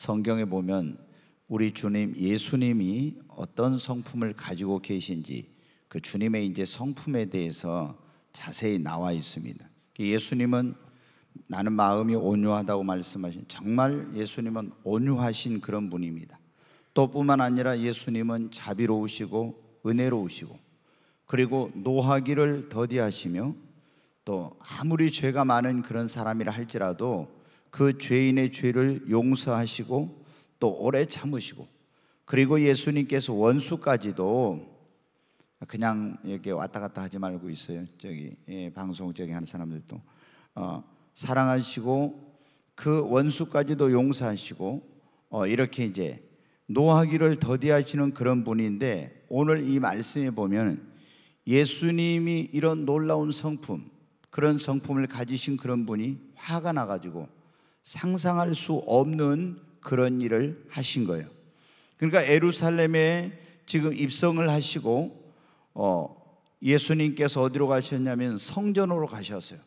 성경에 보면 우리 주님 예수님이 어떤 성품을 가지고 계신지 그 주님의 이제 성품에 대해서 자세히 나와 있습니다. 그 예수님은 나는 마음이 온유하다고 말씀하신 정말 예수님은 온유하신 그런 분입니다. 또뿐만 아니라 예수님은 자비로우시고 은혜로우시고 그리고 노하기를 더디하시며 또 아무리 죄가 많은 그런 사람이라 할지라도 그 죄인의 죄를 용서하시고 또 오래 참으시고 그리고 예수님께서 원수까지도 그냥 이렇게 왔다 갔다 하지 말고 있어요. 저기 예, 방송적인 하는 사람들도 어, 사랑하시고 그 원수까지도 용서하시고 어, 이렇게 이제 노하기를 더디하시는 그런 분인데 오늘 이 말씀에 보면 예수님이 이런 놀라운 성품 그런 성품을 가지신 그런 분이 화가 나가지고 상상할 수 없는 그런 일을 하신 거예요. 그러니까 에루살렘에 지금 입성을 하시고 어, 예수님께서 어디로 가셨냐면 성전으로 가셨어요.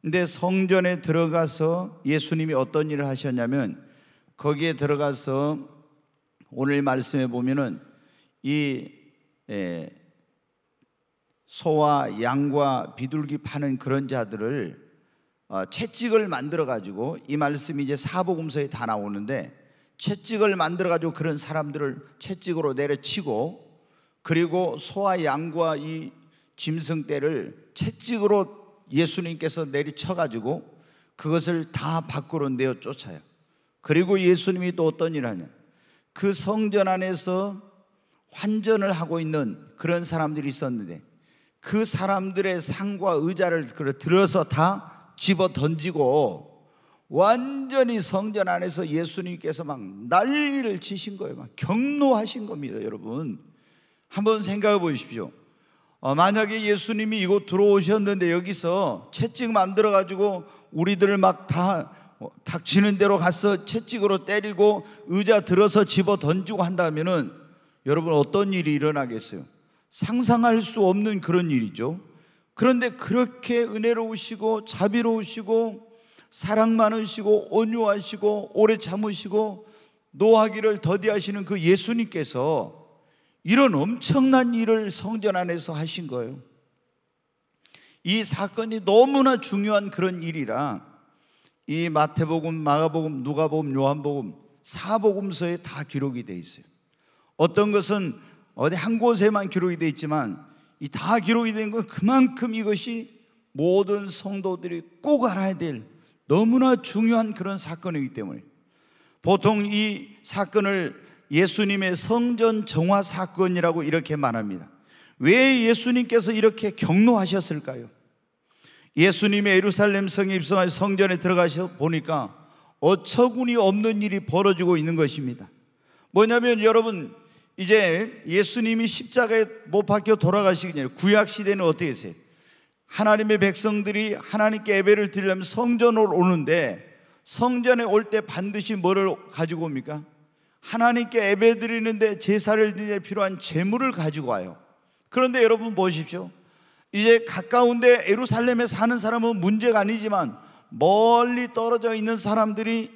근데 성전에 들어가서 예수님이 어떤 일을 하셨냐면 거기에 들어가서 오늘 말씀해 보면은 이 에, 예, 소와 양과 비둘기 파는 그런 자들을 어, 채찍을 만들어 가지고 이 말씀이 이제 사복음서에 다 나오는데 채찍을 만들어 가지고 그런 사람들을 채찍으로 내려치고 그리고 소와 양과 이 짐승 떼를 채찍으로 예수님께서 내리쳐 가지고 그것을 다 밖으로 내어 쫓아요. 그리고 예수님이 또 어떤 일을 하냐? 그 성전 안에서 환전을 하고 있는 그런 사람들이 있었는데 그 사람들의 상과 의자를 들어서 다 집어 던지고 완전히 성전 안에서 예수님께서 막 난리를 치신 거예요. 막 경로하신 겁니다, 여러분. 한번 생각해 보십시오. 어, 만약에 예수님이 이곳 들어오셨는데 여기서 채찍 만들어 가지고 우리들을 막다 어, 닥치는 대로 가서 채찍으로 때리고 의자 들어서 집어 던지고 한다면은 여러분 어떤 일이 일어나겠어요? 상상할 수 없는 그런 일이죠. 그런데 그렇게 은혜로우시고 자비로우시고 사랑 많으시고 온유하시고 오래 참으시고 노하기를 더디하시는 그 예수님께서 이런 엄청난 일을 성전 안에서 하신 거예요. 이 사건이 너무나 중요한 그런 일이라 이 마태복음, 마가복음, 누가복음, 요한복음, 사복음서에 다 기록이 돼 있어요. 어떤 것은 어디 한 곳에만 기록이 돼 있지만 이다 기록이 된 건 그만큼 이것이 모든 성도들이 꼭 알아야 될 너무나 중요한 그런 사건이기 때문에 보통 이 사건을 예수님의 성전 정화 사건이라고 이렇게 말합니다. 왜 예수님께서 이렇게 경로하셨을까요? 예수님의 예루살렘 성에 입성하 성전에 들어가셔 보니까 어처구니 없는 일이 벌어지고 있는 것입니다. 뭐냐면 여러분 이제 예수님이 십자가에 못 박혀 돌아가시기 전에 구약 시대는 어떻게 했어요? 하나님의 백성들이 하나님께 예배를 드리려면 성전으로 오는데 성전에 올 때 반드시 뭐를 가지고 옵니까? 하나님께 예배 드리는데 제사를 드리는 필요한 재물을 가지고 와요. 그런데 여러분 보십시오. 이제 가까운데 예루살렘에 사는 사람은 문제가 아니지만 멀리 떨어져 있는 사람들이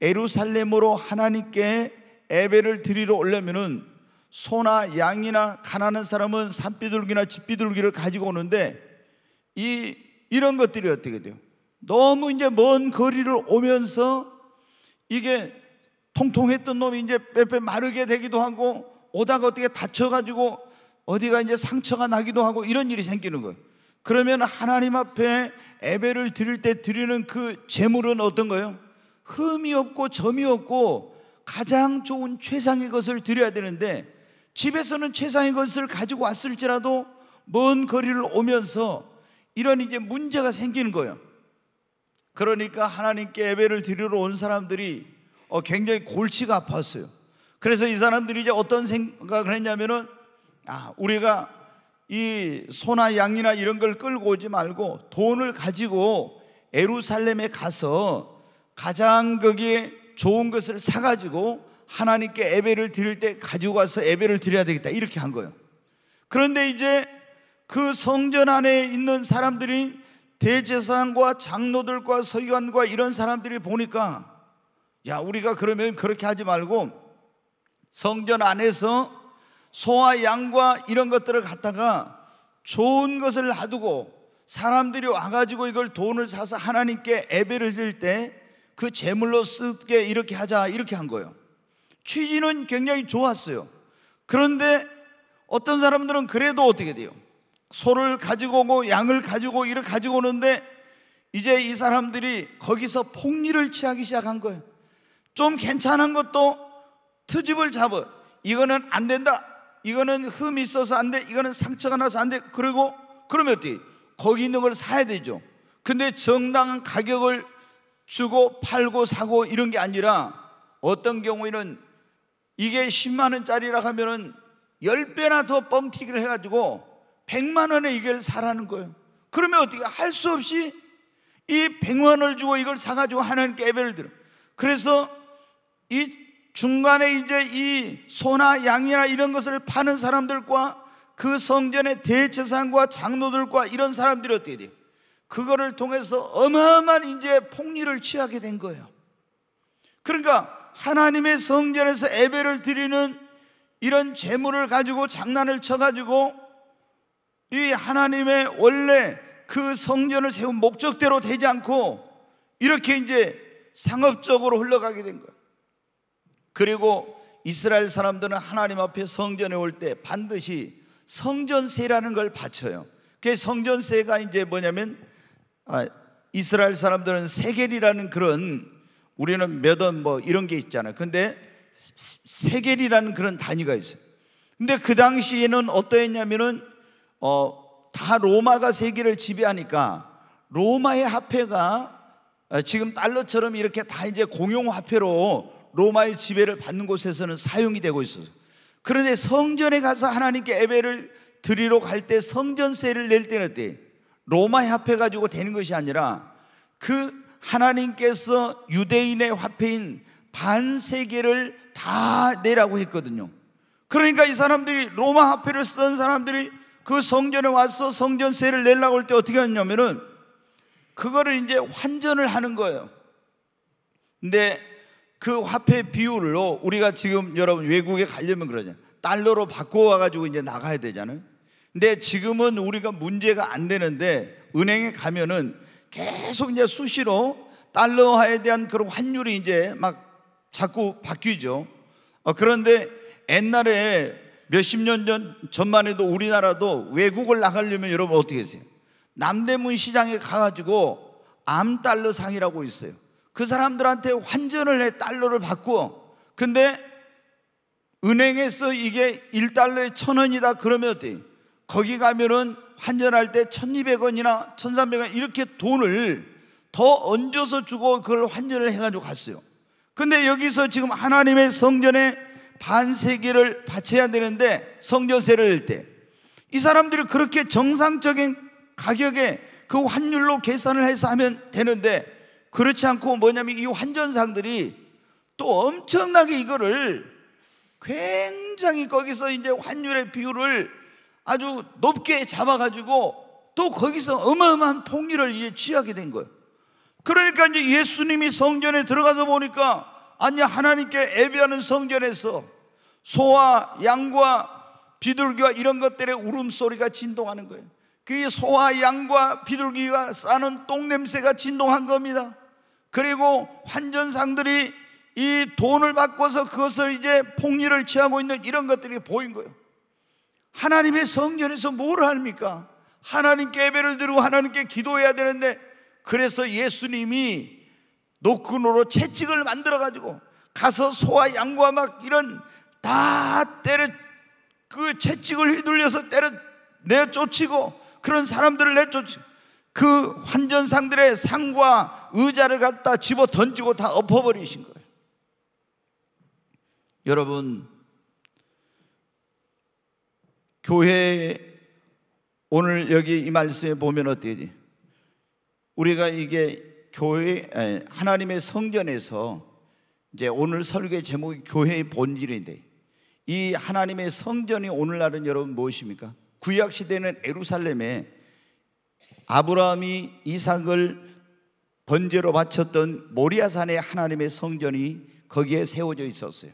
예루살렘으로 하나님께 예배를 드리러 오려면은 소나 양이나 가난한 사람은 산비둘기나 집비둘기를 가지고 오는데 이 이런 것들이 어떻게 돼요? 너무 이제 먼 거리를 오면서 이게 통통했던 놈이 이제 빼빼 마르게 되기도 하고 오다가 어떻게 다쳐가지고 어디가 이제 상처가 나기도 하고 이런 일이 생기는 거예요. 그러면 하나님 앞에 예배를 드릴 때 드리는 그 재물은 어떤 거예요? 흠이 없고 점이 없고 가장 좋은 최상의 것을 드려야 되는데 집에서는 최상의 것을 가지고 왔을지라도 먼 거리를 오면서 이런 이제 문제가 생기는 거예요. 그러니까 하나님께 예배를 드리러 온 사람들이 어, 굉장히 골치가 아팠어요. 그래서 이 사람들이 이제 어떤 생각을 했냐면은 아, 우리가 이 소나 양이나 이런 걸 끌고 오지 말고 돈을 가지고 에루살렘에 가서 가장 거기에 좋은 것을 사가지고 하나님께 예배를 드릴 때 가지고 와서 예배를 드려야 되겠다 이렇게 한 거예요. 그런데 이제 그 성전 안에 있는 사람들이 대제사장과 장로들과 서기관과 이런 사람들이 보니까 야 우리가 그러면 그렇게 하지 말고 성전 안에서 소와 양과 이런 것들을 갖다가 좋은 것을 놔두고 사람들이 와가지고 이걸 돈을 사서 하나님께 예배를 드릴 때 그 제물로 쓰게 이렇게 하자 이렇게 한 거예요. 취지는 굉장히 좋았어요. 그런데 어떤 사람들은 그래도 어떻게 돼요? 소를 가지고 오고 양을 가지고 이를 가지고 오는데 이제 이 사람들이 거기서 폭리를 취하기 시작한 거예요. 좀 괜찮은 것도 트집을 잡아. 이거는 안 된다. 이거는 흠이 있어서 안 돼. 이거는 상처가 나서 안 돼. 그리고 그러면 어떻게? 거기 있는 걸 사야 되죠. 근데 정당한 가격을 주고 팔고 사고 이런 게 아니라 어떤 경우에는 이게 10만 원짜리라 하면은 10배나 더 뻥튀기를 해가지고 100만 원에 이걸 사라는 거예요. 그러면 어떻게 할 수 없이 이 100만 원을 주고 이걸 사가지고 하나님께 예배를 드려. 그래서 이 중간에 이제 이 소나 양이나 이런 것을 파는 사람들과 그 성전의 대체상과 장로들과 이런 사람들이 어떻게 돼요? 그거를 통해서 어마어마한 이제 폭리를 취하게 된 거예요. 그러니까 하나님의 성전에서 예배를 드리는 이런 재물을 가지고 장난을 쳐가지고 이 하나님의 원래 그 성전을 세운 목적대로 되지 않고 이렇게 이제 상업적으로 흘러가게 된 거예요. 그리고 이스라엘 사람들은 하나님 앞에 성전에 올 때 반드시 성전세라는 걸 바쳐요. 그 성전세가 이제 뭐냐면 아, 이스라엘 사람들은 세겔이라는 그런 우리는 몇 원 뭐 이런 게 있잖아요. 근데 세겔이라는 그런 단위가 있어요. 근데 그 당시에는 어떠했냐면은 어, 다 로마가 세계를 지배하니까 로마의 화폐가 어, 지금 달러처럼 이렇게 다 이제 공용 화폐로 로마의 지배를 받는 곳에서는 사용이 되고 있어서 그런데 성전에 가서 하나님께 예배를 드리러 갈 때 성전세를 낼 때는 때 로마의 화폐 가지고 되는 것이 아니라 그 하나님께서 유대인의 화폐인 반세계를 다 내라고 했거든요. 그러니까 이 사람들이 로마 화폐를 쓰던 사람들이 그 성전에 와서 성전세를 내려고 할 때 어떻게 했냐면은 그거를 이제 환전을 하는 거예요. 근데 그 화폐 비율로 우리가 지금 여러분 외국에 가려면 그러잖아요. 달러로 바꿔와 가지고 이제 나가야 되잖아요. 근데 지금은 우리가 문제가 안 되는데 은행에 가면은 계속 이제 수시로 달러화에 대한 그런 환율이 이제 막 자꾸 바뀌죠. 어, 그런데 옛날에 몇십 년 전, 전만 해도 우리나라도 외국을 나가려면 여러분 어떻게 했어요? 남대문 시장에 가가지고 암달러 상이라고 있어요. 그 사람들한테 환전을 해 달러를 받고 근데 은행에서 이게 1달러에 천 원이다 그러면 어때요? 거기 가면은 환전할 때 1200원이나 1300원 이렇게 돈을 더 얹어서 주고 그걸 환전을 해가지고 갔어요. 근데 여기서 지금 하나님의 성전에 반세기를 바쳐야 되는데 성전세를 낼때이 사람들이 그렇게 정상적인 가격에 그 환율로 계산을 해서 하면 되는데 그렇지 않고 뭐냐면 이 환전상들이 또 엄청나게 이거를 굉장히 거기서 이제 환율의 비율을 아주 높게 잡아가지고 또 거기서 어마어마한 폭리를 이제 취하게 된 거예요. 그러니까 이제 예수님이 성전에 들어가서 보니까 아니 하나님께 예배하는 성전에서 소와 양과 비둘기와 이런 것들의 울음소리가 진동하는 거예요. 그 소와 양과 비둘기가 싸는 똥냄새가 진동한 겁니다. 그리고 환전상들이 이 돈을 바꿔서 그것을 이제 폭리를 취하고 있는 이런 것들이 보인 거예요. 하나님의 성전에서 뭘 합니까? 하나님께 예배를 드리고 하나님께 기도해야 되는데 그래서 예수님이 노크노로 채찍을 만들어 가지고 가서 소와 양과 막 이런 다 때려 그 채찍을 휘둘려서 때려 내쫓치고 그런 사람들을 내쫓치그 환전상들의 상과 의자를 갖다 집어 던지고 다 엎어버리신 거예요. 여러분 교회 오늘 여기 이 말씀에 보면 어때게 우리가 이게 교회 하나님의 성전에서 이제 오늘 설교의 제목이 교회의 본질인데 이 하나님의 성전이 오늘날은 여러분 무엇입니까? 구약 시대는 에루살렘에 아브라함이 이삭을 번제로 바쳤던 모리아산의 하나님의 성전이 거기에 세워져 있었어요.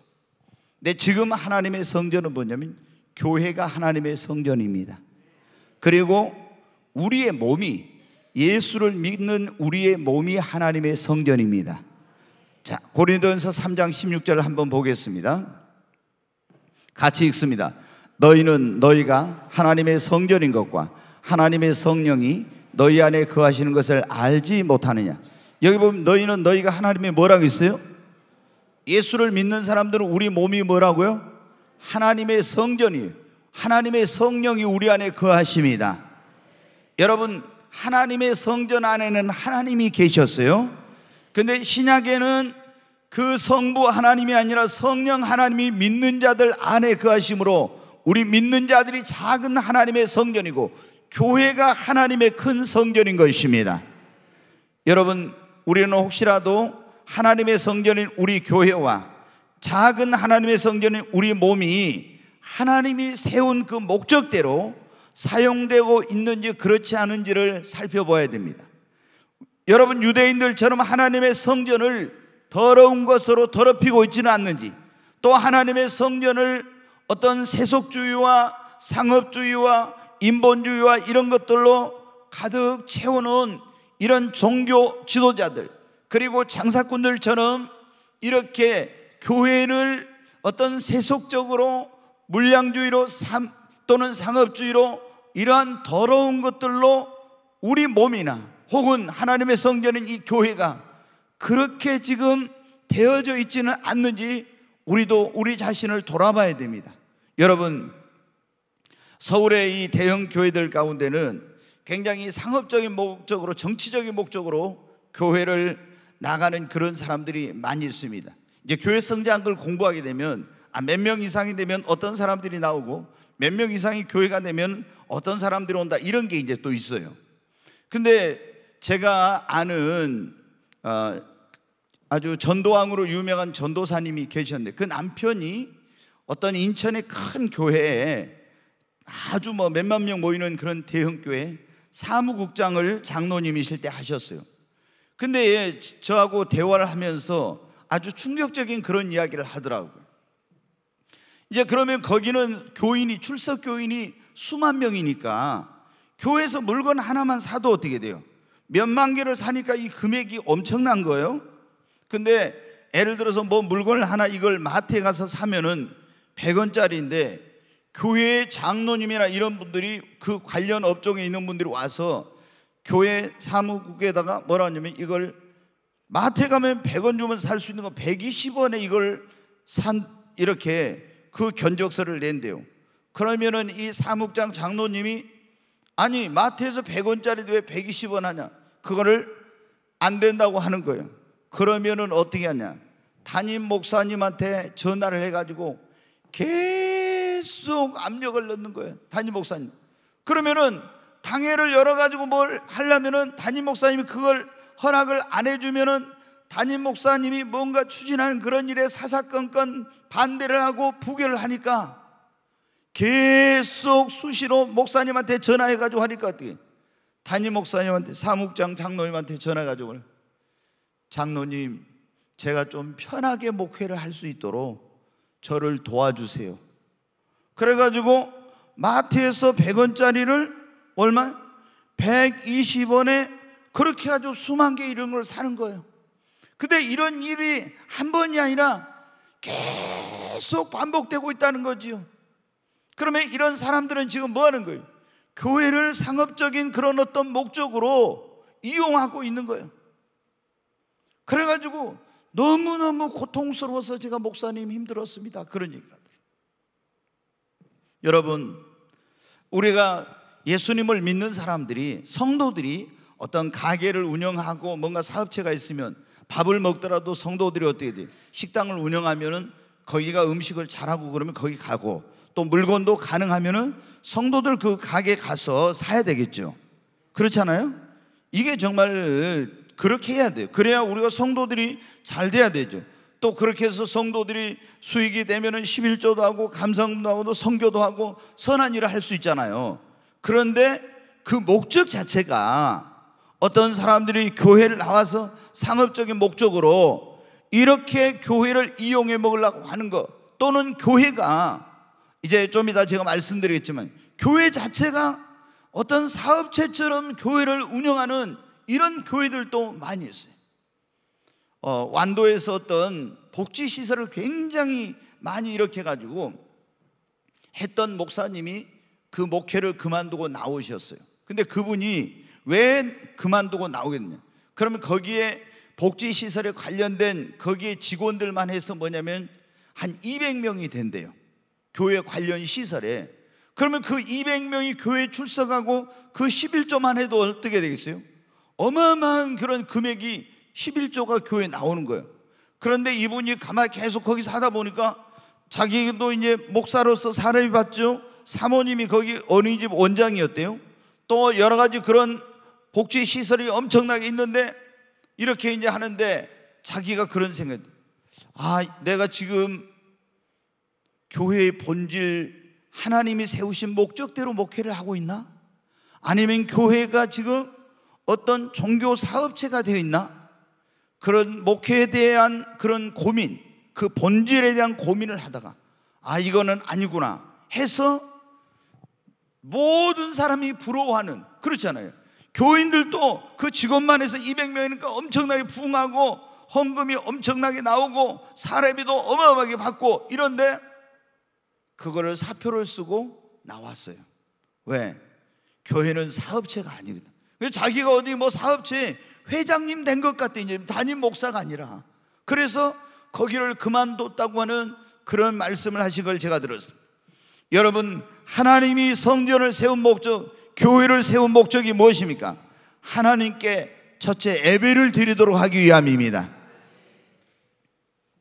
근데 지금 하나님의 성전은 뭐냐면 교회가 하나님의 성전입니다. 그리고 우리의 몸이 예수를 믿는 우리의 몸이 하나님의 성전입니다. 자, 고린도전서 3장 16절을 한번 보겠습니다. 같이 읽습니다. 너희는 너희가 하나님의 성전인 것과 하나님의 성령이 너희 안에 거하시는 것을 알지 못하느냐. 여기 보면 너희는 너희가 하나님의 뭐라고 있어요? 예수를 믿는 사람들은 우리 몸이 뭐라고요? 하나님의 성전이 하나님의 성령이 우리 안에 거하십니다. 여러분 하나님의 성전 안에는 하나님이 계셨어요. 근데 신약에는 그 성부 하나님이 아니라 성령 하나님이 믿는 자들 안에 거하심으로 우리 믿는 자들이 작은 하나님의 성전이고 교회가 하나님의 큰 성전인 것입니다. 여러분 우리는 혹시라도 하나님의 성전인 우리 교회와 작은 하나님의 성전인 우리 몸이 하나님이 세운 그 목적대로 사용되고 있는지 그렇지 않은지를 살펴봐야 됩니다. 여러분 유대인들처럼 하나님의 성전을 더러운 것으로 더럽히고 있지는 않는지 또 하나님의 성전을 어떤 세속주의와 상업주의와 인본주의와 이런 것들로 가득 채우는 이런 종교 지도자들 그리고 장사꾼들처럼 이렇게 교회를 어떤 세속적으로 물량주의로 또는 상업주의로 이러한 더러운 것들로 우리 몸이나 혹은 하나님의 성전인 이 교회가 그렇게 지금 되어져 있지는 않는지 우리도 우리 자신을 돌아봐야 됩니다. 여러분, 서울의 이 대형 교회들 가운데는 굉장히 상업적인 목적으로 정치적인 목적으로 교회를 나가는 그런 사람들이 많이 있습니다. 이제 교회 성장학을 공부하게 되면 아, 몇명 이상이 되면 어떤 사람들이 나오고 몇 명 이상이 교회가 되면 어떤 사람들이 온다 이런 게 이제 또 있어요. 근데 제가 아는 어, 아주 전도왕으로 유명한 전도사님이 계셨는데 그 남편이 어떤 인천의 큰 교회에 아주 뭐 몇만 명 모이는 그런 대형 교회 사무국장을 장로님이실 때 하셨어요. 근데 예, 저하고 대화를 하면서 아주 충격적인 그런 이야기를 하더라고요. 이제 그러면 거기는 교인이 출석 교인이 수만 명이니까 교회에서 물건 하나만 사도 어떻게 돼요? 몇 만 개를 사니까 이 금액이 엄청난 거예요. 근데 예를 들어서 뭐 물건을 하나 이걸 마트에 가서 사면은 100원짜리인데 교회 장로님이나 이런 분들이 그 관련 업종에 있는 분들이 와서 교회 사무국에다가 뭐라 하냐면 이걸 마트에 가면 100원 주면 살 수 있는 거 120원에 이걸 산 이렇게 그 견적서를 낸대요. 그러면은 이 사무장 장로님이 아니 마트에서 100원짜리도 왜 120원 하냐? 그거를 안 된다고 하는 거예요. 그러면은 어떻게 하냐? 담임 목사님한테 전화를 해가지고 계속 압력을 넣는 거예요. 담임 목사님. 그러면은 당회를 열어가지고 뭘 하려면은 담임 목사님이 그걸 허락을 안 해주면은 담임 목사님이 뭔가 추진하는 그런 일에 사사건건 반대를 하고 부결을 하니까 계속 수시로 목사님한테 전화해가지고 하니까 어떻게 담임 목사님한테 사무장 장로님한테 전화해가지고 장로님 제가 좀 편하게 목회를 할 수 있도록 저를 도와주세요 그래가지고 마트에서 100원짜리를 얼마? 120원에 그렇게 아주 수만 개 이런 걸 사는 거예요. 근데 이런 일이 한 번이 아니라 계속 반복되고 있다는 거지요. 그러면 이런 사람들은 지금 뭐 하는 거예요? 교회를 상업적인 그런 어떤 목적으로 이용하고 있는 거예요. 그래가지고 너무너무 고통스러워서 제가 목사님 힘들었습니다. 그런 얘기가 들어요. 여러분, 우리가 예수님을 믿는 사람들이, 성도들이 어떤 가게를 운영하고 뭔가 사업체가 있으면 밥을 먹더라도 성도들이 어떻게 돼? 식당을 운영하면은 거기가 음식을 잘하고 그러면 거기 가고 또 물건도 가능하면은 성도들 그 가게 가서 사야 되겠죠. 그렇잖아요? 이게 정말 그렇게 해야 돼요. 그래야 우리가 성도들이 잘 돼야 되죠. 또 그렇게 해서 성도들이 수익이 되면은 11조도 하고 감성도 하고 성교도 하고 선한 일을 할 수 있잖아요. 그런데 그 목적 자체가 어떤 사람들이 교회를 나와서 상업적인 목적으로 이렇게 교회를 이용해 먹으려고 하는 것 또는 교회가 이제 좀 이따 제가 말씀드리겠지만 교회 자체가 어떤 사업체처럼 교회를 운영하는 이런 교회들도 많이 있어요. 어, 완도에서 어떤 복지 시설을 굉장히 많이 이렇게 해 가지고 했던 목사님이 그 목회를 그만두고 나오셨어요. 근데 그분이 왜 그만두고 나오겠냐? 느 그러면 거기에 복지 시설에 관련된 거기에 직원들만 해서 뭐냐면 한 200명이 된대요. 교회 관련 시설에. 그러면 그 200명이 교회 출석하고 그 11조만 해도 어떻게 되겠어요? 어마어마한 그런 금액이 11조가 교회에 나오는 거예요. 그런데 이분이 가만히 계속 거기서 하다 보니까 자기도 이제 목사로서 사례를 봤죠. 사모님이 거기 어린이집 원장이었대요. 또 여러 가지 그런 복지 시설이 엄청나게 있는데 이렇게 이제 하는데 자기가 그런 생각, 아, 내가 지금 교회의 본질, 하나님이 세우신 목적대로 목회를 하고 있나? 아니면 교회가 지금 어떤 종교 사업체가 되어 있나? 그런 목회에 대한 그런 고민, 그 본질에 대한 고민을 하다가, 아, 이거는 아니구나 해서 모든 사람이 부러워하는, 그렇잖아요. 교인들도 그직업만 해서 200명이니까 엄청나게 부흥하고 헌금이 엄청나게 나오고 사례비도 어마어마하게 받고 이런데 그거를 사표를 쓰고 나왔어요. 왜? 교회는 사업체가 아니거든. 자기가 어디 뭐 사업체 회장님 된 것 같더니 담임 목사가 아니라 그래서 거기를 그만뒀다고 하는 그런 말씀을 하신 걸 제가 들었습니다. 여러분 하나님이 성전을 세운 목적 교회를 세운 목적이 무엇입니까? 하나님께 첫째 예배를 드리도록 하기 위함입니다.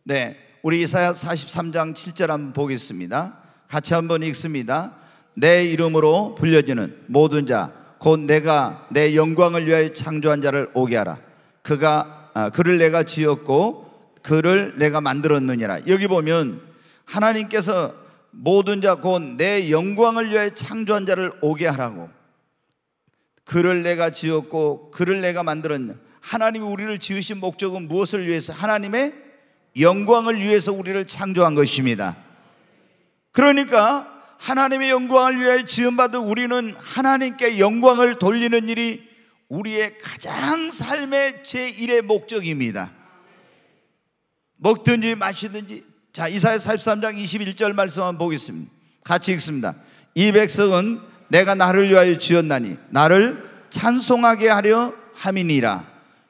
네. 우리 이사야 43장 7절 한번 보겠습니다. 같이 한번 읽습니다. 내 이름으로 불려지는 모든 자, 곧 내가 내 영광을 위하여 창조한 자를 오게 하라. 그가, 아, 그를 내가 지었고, 그를 내가 만들었느니라. 여기 보면 하나님께서 모든 자, 곧 내 영광을 위하여 창조한 자를 오게 하라고. 그를 내가 지었고 그를 내가 만들었냐? 하나님이 우리를 지으신 목적은 무엇을 위해서? 하나님의 영광을 위해서 우리를 창조한 것입니다. 그러니까 하나님의 영광을 위하 지음받은 우리는 하나님께 영광을 돌리는 일이 우리의 가장 삶의 제1의 목적입니다. 먹든지 마시든지. 자, 이사야 43장 21절 말씀 한 보겠습니다. 같이 읽습니다. 이 백성은 내가 나를 위하여 지었나니 나를 찬송하게 하려 함이니라.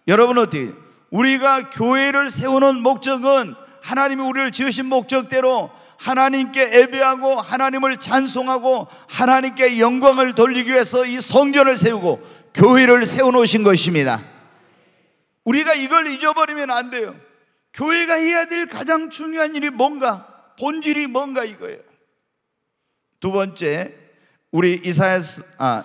여러분 어디 우리가 교회를 세우는 목적은 하나님이 우리를 지으신 목적대로 하나님께 예배하고 하나님을 찬송하고 하나님께 영광을 돌리기 위해서 이 성전을 세우고 교회를 세워 놓으신 것입니다. 우리가 이걸 잊어버리면 안 돼요. 교회가 해야 될 가장 중요한 일이 뭔가 본질이 뭔가 이거예요. 두 번째 우리 이사야 아,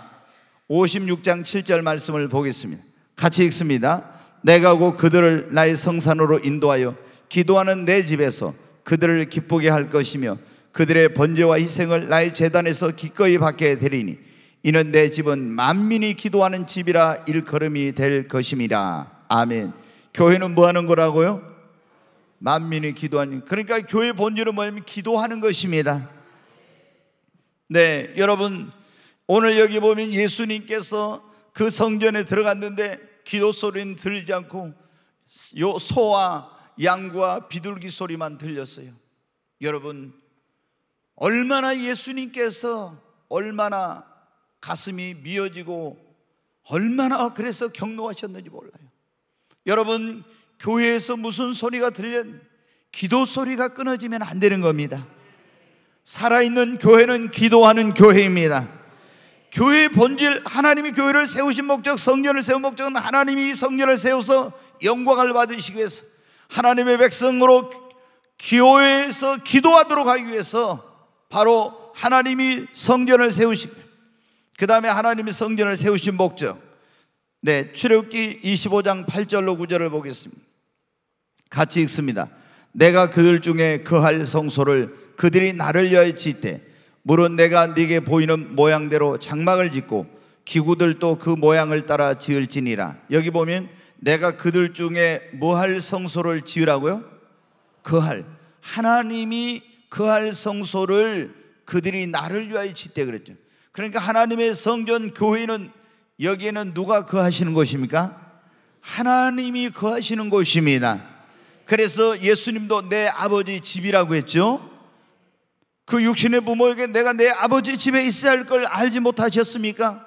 56장 7절 말씀을 보겠습니다. 같이 읽습니다. 내가 곧 그들을 나의 성산으로 인도하여 기도하는 내 집에서 그들을 기쁘게 할 것이며 그들의 번제와 희생을 나의 재단에서 기꺼이 받게 되리니 이는 내 집은 만민이 기도하는 집이라 일컬음이 될 것임이라. 아멘. 교회는 뭐 하는 거라고요? 만민이 기도하는. 그러니까 교회 본질은 뭐냐면 기도하는 것입니다. 네, 여러분 오늘 여기 보면 예수님께서 그 성전에 들어갔는데 기도 소리는 들리지 않고 요 소와 양과 비둘기 소리만 들렸어요. 여러분 얼마나 예수님께서 얼마나 가슴이 미어지고 얼마나 그래서 경로하셨는지 몰라요. 여러분 교회에서 무슨 소리가 들렸 기도 소리가 끊어지면 안 되는 겁니다. 살아있는 교회는 기도하는 교회입니다. 교회의 본질, 하나님이 교회를 세우신 목적, 성전을 세운 목적은 하나님이 성전을 세워서 영광을 받으시기 위해서 하나님의 백성으로 기호에서 기도하도록 하기 위해서 바로 하나님이 성전을 세우신 그 다음에 하나님이 성전을 세우신 목적 네, 출애굽기 25장 8절로 9절을 보겠습니다 같이 읽습니다 내가 그들 중에 그할 성소를 그들이 나를 위하여 짓되 물론 내가 네게 보이는 모양대로 장막을 짓고 기구들도 그 모양을 따라 지을지니라. 여기 보면 내가 그들 중에 뭐 할 성소를 지으라고요? 그할 하나님이 그 할 성소를 그들이 나를 위하여 짓되 그랬죠. 그러니까 하나님의 성전 교회는 여기에는 누가 그하시는 곳입니까? 하나님이 거하시는 곳입니다. 그래서 예수님도 내 아버지 집이라고 했죠. 그 육신의 부모에게 내가 내 아버지 집에 있어야 할 걸 알지 못하셨습니까?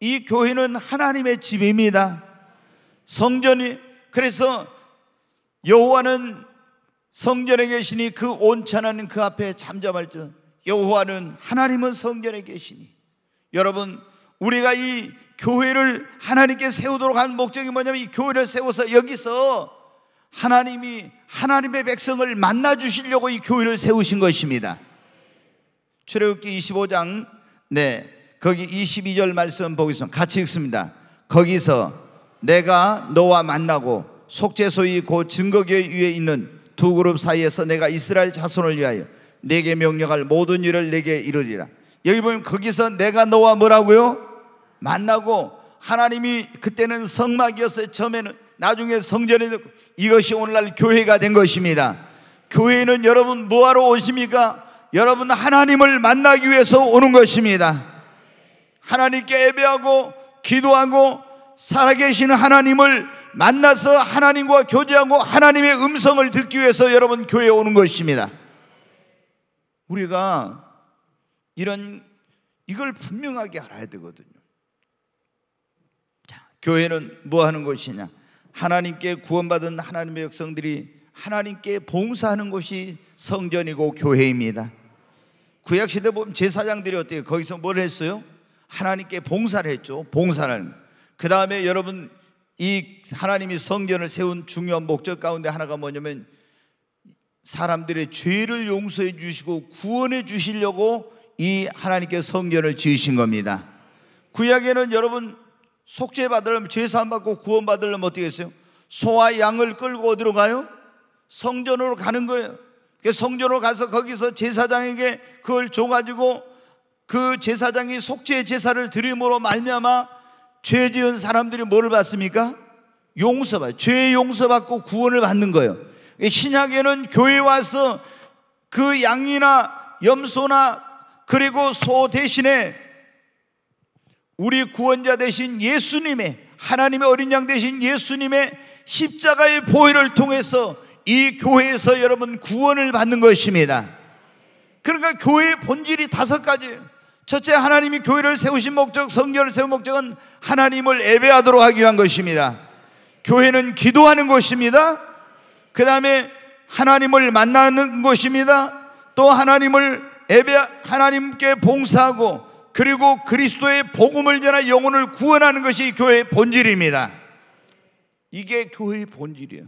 이 교회는 하나님의 집입니다. 성전이 그래서 여호와는 성전에 계시니 그온천하그 앞에 잠잠할지 여호와는 하나님은 성전에 계시니 여러분 우리가 이 교회를 하나님께 세우도록 한 목적이 뭐냐면 이 교회를 세워서 여기서 하나님이 하나님의 백성을 만나 주시려고 이 교회를 세우신 것입니다. 출애굽기 25장 네 거기 22절 말씀 보겠습니다. 같이 읽습니다. 거기서 내가 너와 만나고 속죄소의 고 증거교 위에 있는 두 그룹 사이에서 내가 이스라엘 자손을 위하여 내게 명령할 모든 일을 내게 이르리라. 여기 보면 거기서 내가 너와 뭐라고요? 만나고 하나님이 그때는 성막이었어요. 처음에는 나중에 성전이 이것이 오늘날 교회가 된 것입니다. 교회는 여러분 뭐하러 오십니까? 여러분 하나님을 만나기 위해서 오는 것입니다. 하나님께 예배하고 기도하고 살아계시는 하나님을 만나서 하나님과 교제하고 하나님의 음성을 듣기 위해서 여러분 교회에 오는 것입니다. 우리가 이런 이걸 분명하게 알아야 되거든요. 자, 교회는 뭐 하는 것이냐? 하나님께 구원받은 하나님의 백성들이 하나님께 봉사하는 곳이 성전이고 교회입니다. 구약시대 보면 제사장들이 어때요? 거기서 뭘 했어요? 하나님께 봉사를 했죠. 봉사를. 그 다음에 여러분, 이 하나님이 성전을 세운 중요한 목적 가운데 하나가 뭐냐면 사람들의 죄를 용서해 주시고 구원해 주시려고 이 하나님께 성전을 지으신 겁니다. 구약에는 여러분 속죄 받으려면 죄사 받고 구원 받으려면 어떻게 했어요? 소와 양을 끌고 어디로 가요? 성전으로 가는 거예요. 그 성전으로 가서 거기서 제사장에게 그걸 줘가지고 그 제사장이 속죄 제사를 드림으로 말미암아 죄 지은 사람들이 뭐를 받습니까? 용서받 죄 용서받고 구원을 받는 거예요. 신약에는 교회 와서 그 양이나 염소나 그리고 소 대신에 우리 구원자 대신 예수님의 하나님의 어린 양 대신 예수님의 십자가의 보혈을 통해서 이 교회에서 여러분 구원을 받는 것입니다. 그러니까 교회의 본질이 다섯 가지 첫째 하나님이 교회를 세우신 목적, 성결을 세운 목적은 하나님을 예배하도록 하기 위한 것입니다. 교회는 기도하는 것입니다. 그 다음에 하나님을 만나는 것입니다. 또 하나님을 예배, 하나님께 봉사하고 그리고 그리스도의 복음을 전하 영혼을 구원하는 것이 교회의 본질입니다. 이게 교회의 본질이에요.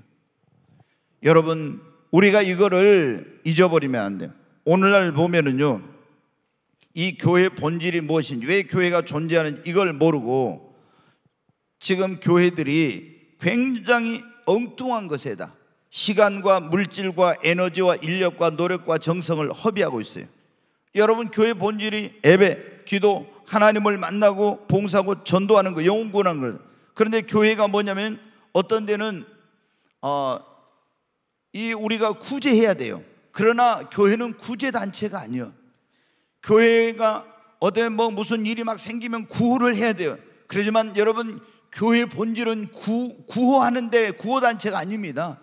여러분 우리가 이거를 잊어버리면 안 돼요. 오늘날 보면은요. 이 교회 본질이 무엇인지 왜 교회가 존재하는지 이걸 모르고 지금 교회들이 굉장히 엉뚱한 것에다 시간과 물질과 에너지와 인력과 노력과 정성을 허비하고 있어요. 여러분 교회 본질이 예배, 기도, 하나님을 만나고 봉사하고 전도하는 거 영혼구원하는 거. 그런데 교회가 뭐냐면 어떤 데는 어, 이 우리가 구제해야 돼요. 그러나 교회는 구제 단체가 아니요. 교회가 어디 뭐 무슨 일이 막 생기면 구호를 해야 돼요. 그러지만 여러분 교회 본질은 구, 구호하는데 구호 단체가 아닙니다.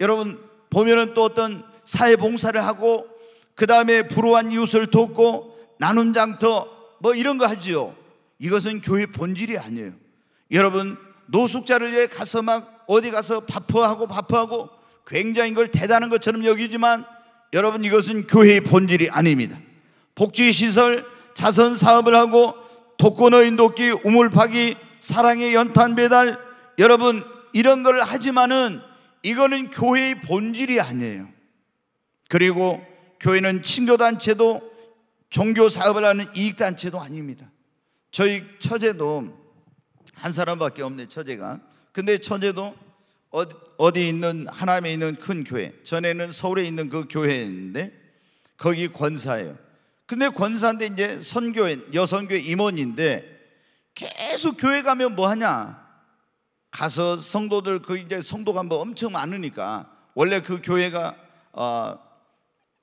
여러분 보면은 또 어떤 사회 봉사를 하고 그 다음에 불우한 이웃을 돕고 나눔 장터 뭐 이런 거 하지요. 이것은 교회 본질이 아니에요. 여러분 노숙자를 위해 가서 막 어디 가서 밥퍼하고 밥퍼하고 굉장히 걸 대단한 것처럼 여기지만 여러분 이것은 교회의 본질이 아닙니다. 복지시설, 자선 사업을 하고 독거노인 돕기, 우물 파기, 사랑의 연탄 배달 여러분 이런 걸 하지만은 이거는 교회의 본질이 아니에요. 그리고 교회는 친교단체도 종교 사업을 하는 이익단체도 아닙니다. 저희 처제도 한 사람밖에 없네 처제가. 근데 처제도 어디 있는 하남에 있는 큰 교회 전에는 서울에 있는 그 교회인데 거기 권사예요. 근데 권사인데 이제 선교인 여성교회 임원인데 계속 교회 가면 뭐 하냐? 가서 성도들 그 이제 성도가 뭐 엄청 많으니까 원래 그 교회가 어,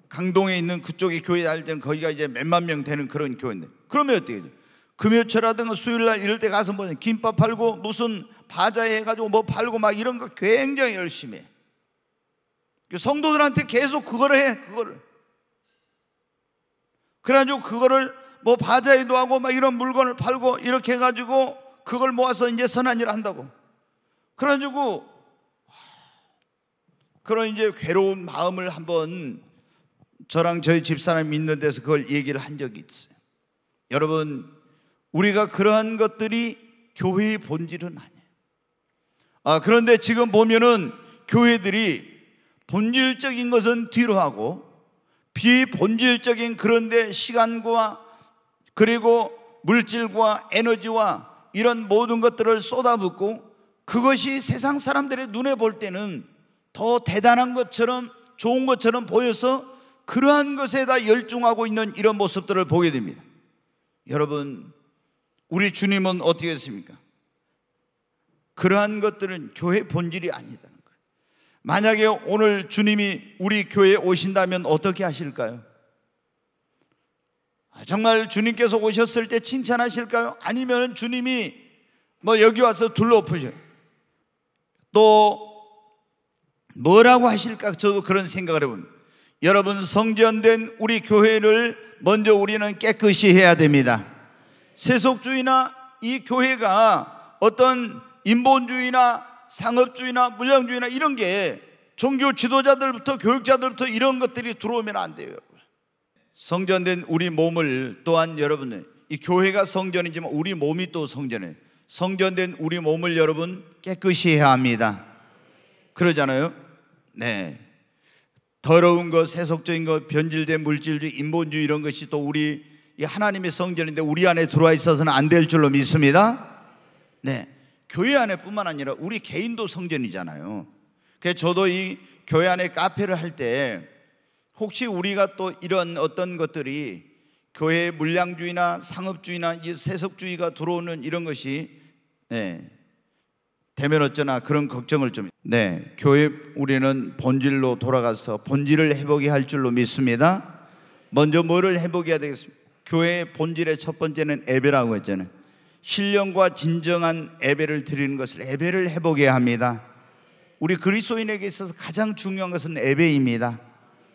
강동에 있는 그쪽에 교회 다닐 때는 거기가 이제 몇만 명 되는 그런 교회인데 그러면 어떻게 돼? 금요철라든가 수요일날 이럴 때 가서 뭐 김밥 팔고 무슨 바자회 해가지고 뭐 팔고 막 이런 거 굉장히 열심히 해. 그 성도들한테 계속 그거를 해, 그거를. 그래가지고 그거를 뭐 바자회도 하고 막 이런 물건을 팔고 이렇게 해가지고 그걸 모아서 이제 선한 일을 한다고. 그래가지고 그런 이제 괴로운 마음을 한번 저랑 저희 집사람이 있는 데서 그걸 얘기를 한 적이 있어요. 여러분, 우리가 그러한 것들이 교회의 본질은 아니에요. 아, 그런데 지금 보면은 교회들이 본질적인 것은 뒤로 하고 비본질적인 그런데 시간과 그리고 물질과 에너지와 이런 모든 것들을 쏟아붓고 그것이 세상 사람들의 눈에 볼 때는 더 대단한 것처럼 좋은 것처럼 보여서 그러한 것에다 열중하고 있는 이런 모습들을 보게 됩니다. 여러분, 우리 주님은 어떻게 했습니까? 그러한 것들은 교회 본질이 아니다는 거예요. 만약에 오늘 주님이 우리 교회에 오신다면 어떻게 하실까요? 아, 정말 주님께서 오셨을 때 칭찬하실까요? 아니면 주님이 뭐 여기 와서 둘러엎으셔요. 또 뭐라고 하실까? 저도 그런 생각을 해봅 여러분 성전된 우리 교회를 먼저 우리는 깨끗이 해야 됩니다. 세속주의나 이 교회가 어떤 인본주의나 상업주의나 물량주의나 이런 게 종교 지도자들부터 교육자들부터 이런 것들이 들어오면 안 돼요. 성전된 우리 몸을 또한 여러분은 이 교회가 성전이지만 우리 몸이 또 성전이에요. 성전된 우리 몸을 여러분 깨끗이 해야 합니다. 그러잖아요. 네. 더러운 것, 세속적인 것, 변질된 물질주의, 인본주의 이런 것이 또 우리 하나님의 성전인데 우리 안에 들어와 있어서는 안 될 줄로 믿습니다. 네. 교회 안에뿐만 아니라 우리 개인도 성전이잖아요. 그래서 저도 이 교회 안에 카페를 할 때 혹시 우리가 또 이런 어떤 것들이 교회 물량주의나 상업주의나 세속주의가 들어오는 이런 것이 네, 되면 어쩌나 그런 걱정을 좀 네, 교회 우리는 본질로 돌아가서 본질을 회복해 할 줄로 믿습니다. 먼저 뭐를 회복해야 되겠습니까? 교회의 본질의 첫 번째는 예배라고 했잖아요. 신령과 진정한 예배를 드리는 것을 예배를 해보게 합니다. 우리 그리스도인에게 있어서 가장 중요한 것은 예배입니다.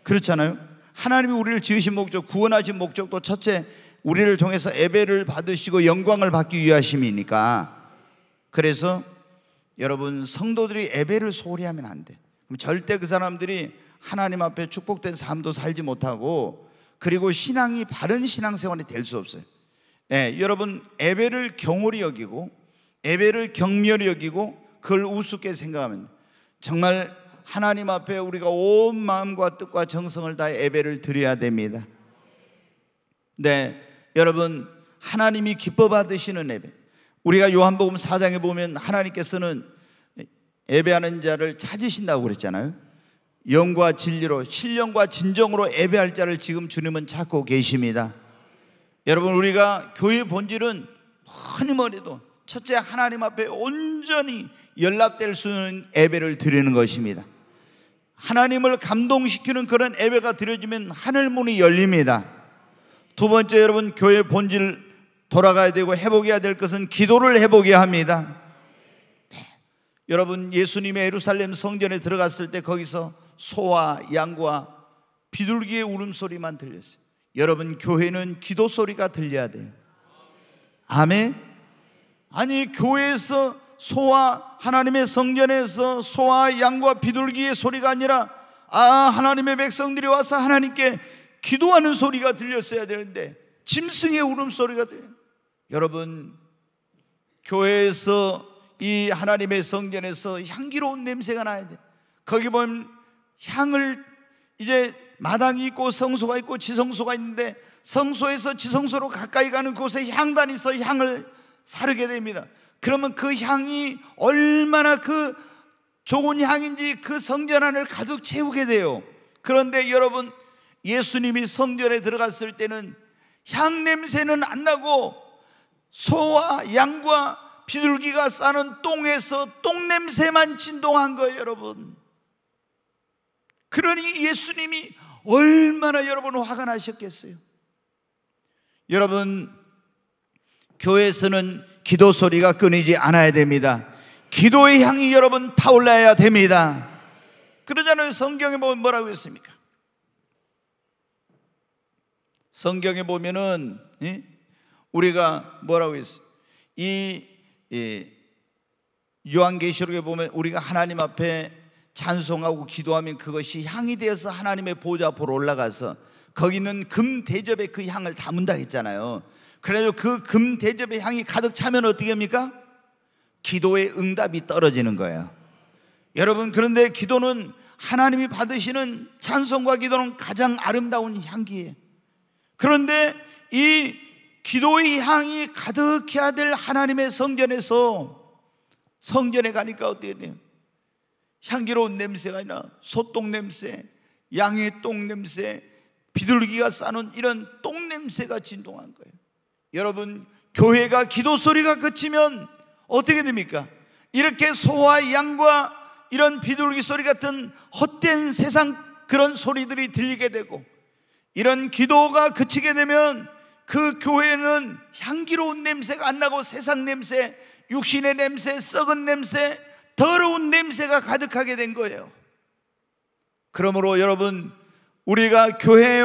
그렇잖아요. 하나님이 우리를 지으신 목적, 구원하신 목적도 첫째 우리를 통해서 예배를 받으시고 영광을 받기 위하심이니까. 그래서 여러분 성도들이 예배를 소홀히 하면 안 돼. 그럼 절대 그 사람들이 하나님 앞에 축복된 삶도 살지 못하고 그리고 신앙이 바른 신앙생활이 될 수 없어요. 예, 여러분 에베를 경홀히 여기고 에베를 경멸히 여기고 그걸 우습게 생각하면 정말 하나님 앞에 우리가 온 마음과 뜻과 정성을 다해 에베를 드려야 됩니다. 네, 여러분 하나님이 기뻐 받으시는 예배. 우리가 요한복음 4장에 보면 하나님께서는 예배하는 자를 찾으신다고 그랬잖아요. 영과 진리로 신령과 진정으로 예배할 자를 지금 주님은 찾고 계십니다. 여러분 우리가 교회 본질은 뭐니 머래도 첫째 하나님 앞에 온전히 연락될 수 있는 예배를 드리는 것입니다. 하나님을 감동시키는 그런 예배가 드려지면 하늘 문이 열립니다. 두 번째 여러분 교회 본질 돌아가야 되고 회복해야 될 것은 기도를 회복해야 합니다. 네. 여러분 예수님의 예루살렘 성전에 들어갔을 때 거기서 소와 양과 비둘기의 울음소리만 들렸어요. 여러분 교회는 기도 소리가 들려야 돼요. 아멘. 아니 교회에서 소와 하나님의 성전에서 소와 양과 비둘기의 소리가 아니라 아 하나님의 백성들이 와서 하나님께 기도하는 소리가 들렸어야 되는데 짐승의 울음소리가 들려 여러분 교회에서 이 하나님의 성전에서 향기로운 냄새가 나야 돼 거기 보면 향을 이제 마당이 있고 성소가 있고 지성소가 있는데 성소에서 지성소로 가까이 가는 곳에 향단이 있어 향을 사르게 됩니다. 그러면 그 향이 얼마나 그 좋은 향인지 그 성전 안을 가득 채우게 돼요. 그런데 여러분 예수님이 성전에 들어갔을 때는 향 냄새는 안 나고 소와 양과 비둘기가 싸는 똥에서 똥 냄새만 진동한 거예요, 여러분. 그러니 예수님이 얼마나 여러분 화가 나셨겠어요? 여러분, 교회에서는 기도 소리가 끊이지 않아야 됩니다. 기도의 향이 여러분 타올라야 됩니다. 그러잖아요. 성경에 보면 뭐라고 했습니까? 성경에 보면은 예? 우리가 뭐라고 했어요? 이 예, 요한계시록에 보면 우리가 하나님 앞에 찬송하고 기도하면 그것이 향이 되어서 하나님의 보좌 앞으로 올라가서 거기 있는 금대접의그 향을 담은다 했잖아요. 그래서 그금 대접의 향이 가득 차면 어떻게 합니까? 기도의 응답이 떨어지는 거예요. 여러분 그런데 기도는 하나님이 받으시는 찬송과 기도는 가장 아름다운 향기예요. 그런데 이 기도의 향이 가득해야 될 하나님의 성전에서 성전에 가니까 어떻게 돼요? 향기로운 냄새가 아니라 소똥 냄새, 양의 똥 냄새, 비둘기가 싸는 이런 똥 냄새가 진동한 거예요. 여러분, 교회가 기도 소리가 그치면 어떻게 됩니까? 이렇게 소와 양과 이런 비둘기 소리 같은 헛된 세상 그런 소리들이 들리게 되고 이런 기도가 그치게 되면 그 교회는 향기로운 냄새가 안 나고 세상 냄새, 육신의 냄새, 썩은 냄새, 더러운 냄새가 가득하게 된 거예요. 그러므로 여러분, 우리가 교회,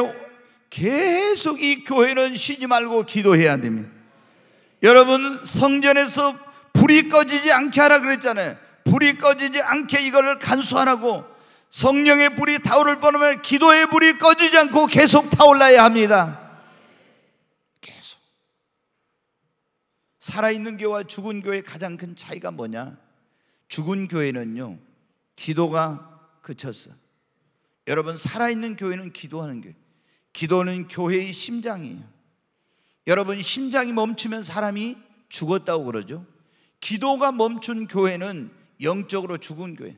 계속 이 교회는 쉬지 말고 기도해야 됩니다. 여러분, 성전에서 불이 꺼지지 않게 하라 그랬잖아요. 불이 꺼지지 않게 이거를 간수하라고 성령의 불이 타오를 뻔하면 기도의 불이 꺼지지 않고 계속 타올라야 합니다. 계속. 살아있는 교회와 죽은 교회의 가장 큰 차이가 뭐냐? 죽은 교회는요, 기도가 그쳤어. 여러분, 살아있는 교회는 기도하는 교회. 기도는 교회의 심장이에요. 여러분, 심장이 멈추면 사람이 죽었다고 그러죠. 기도가 멈춘 교회는 영적으로 죽은 교회.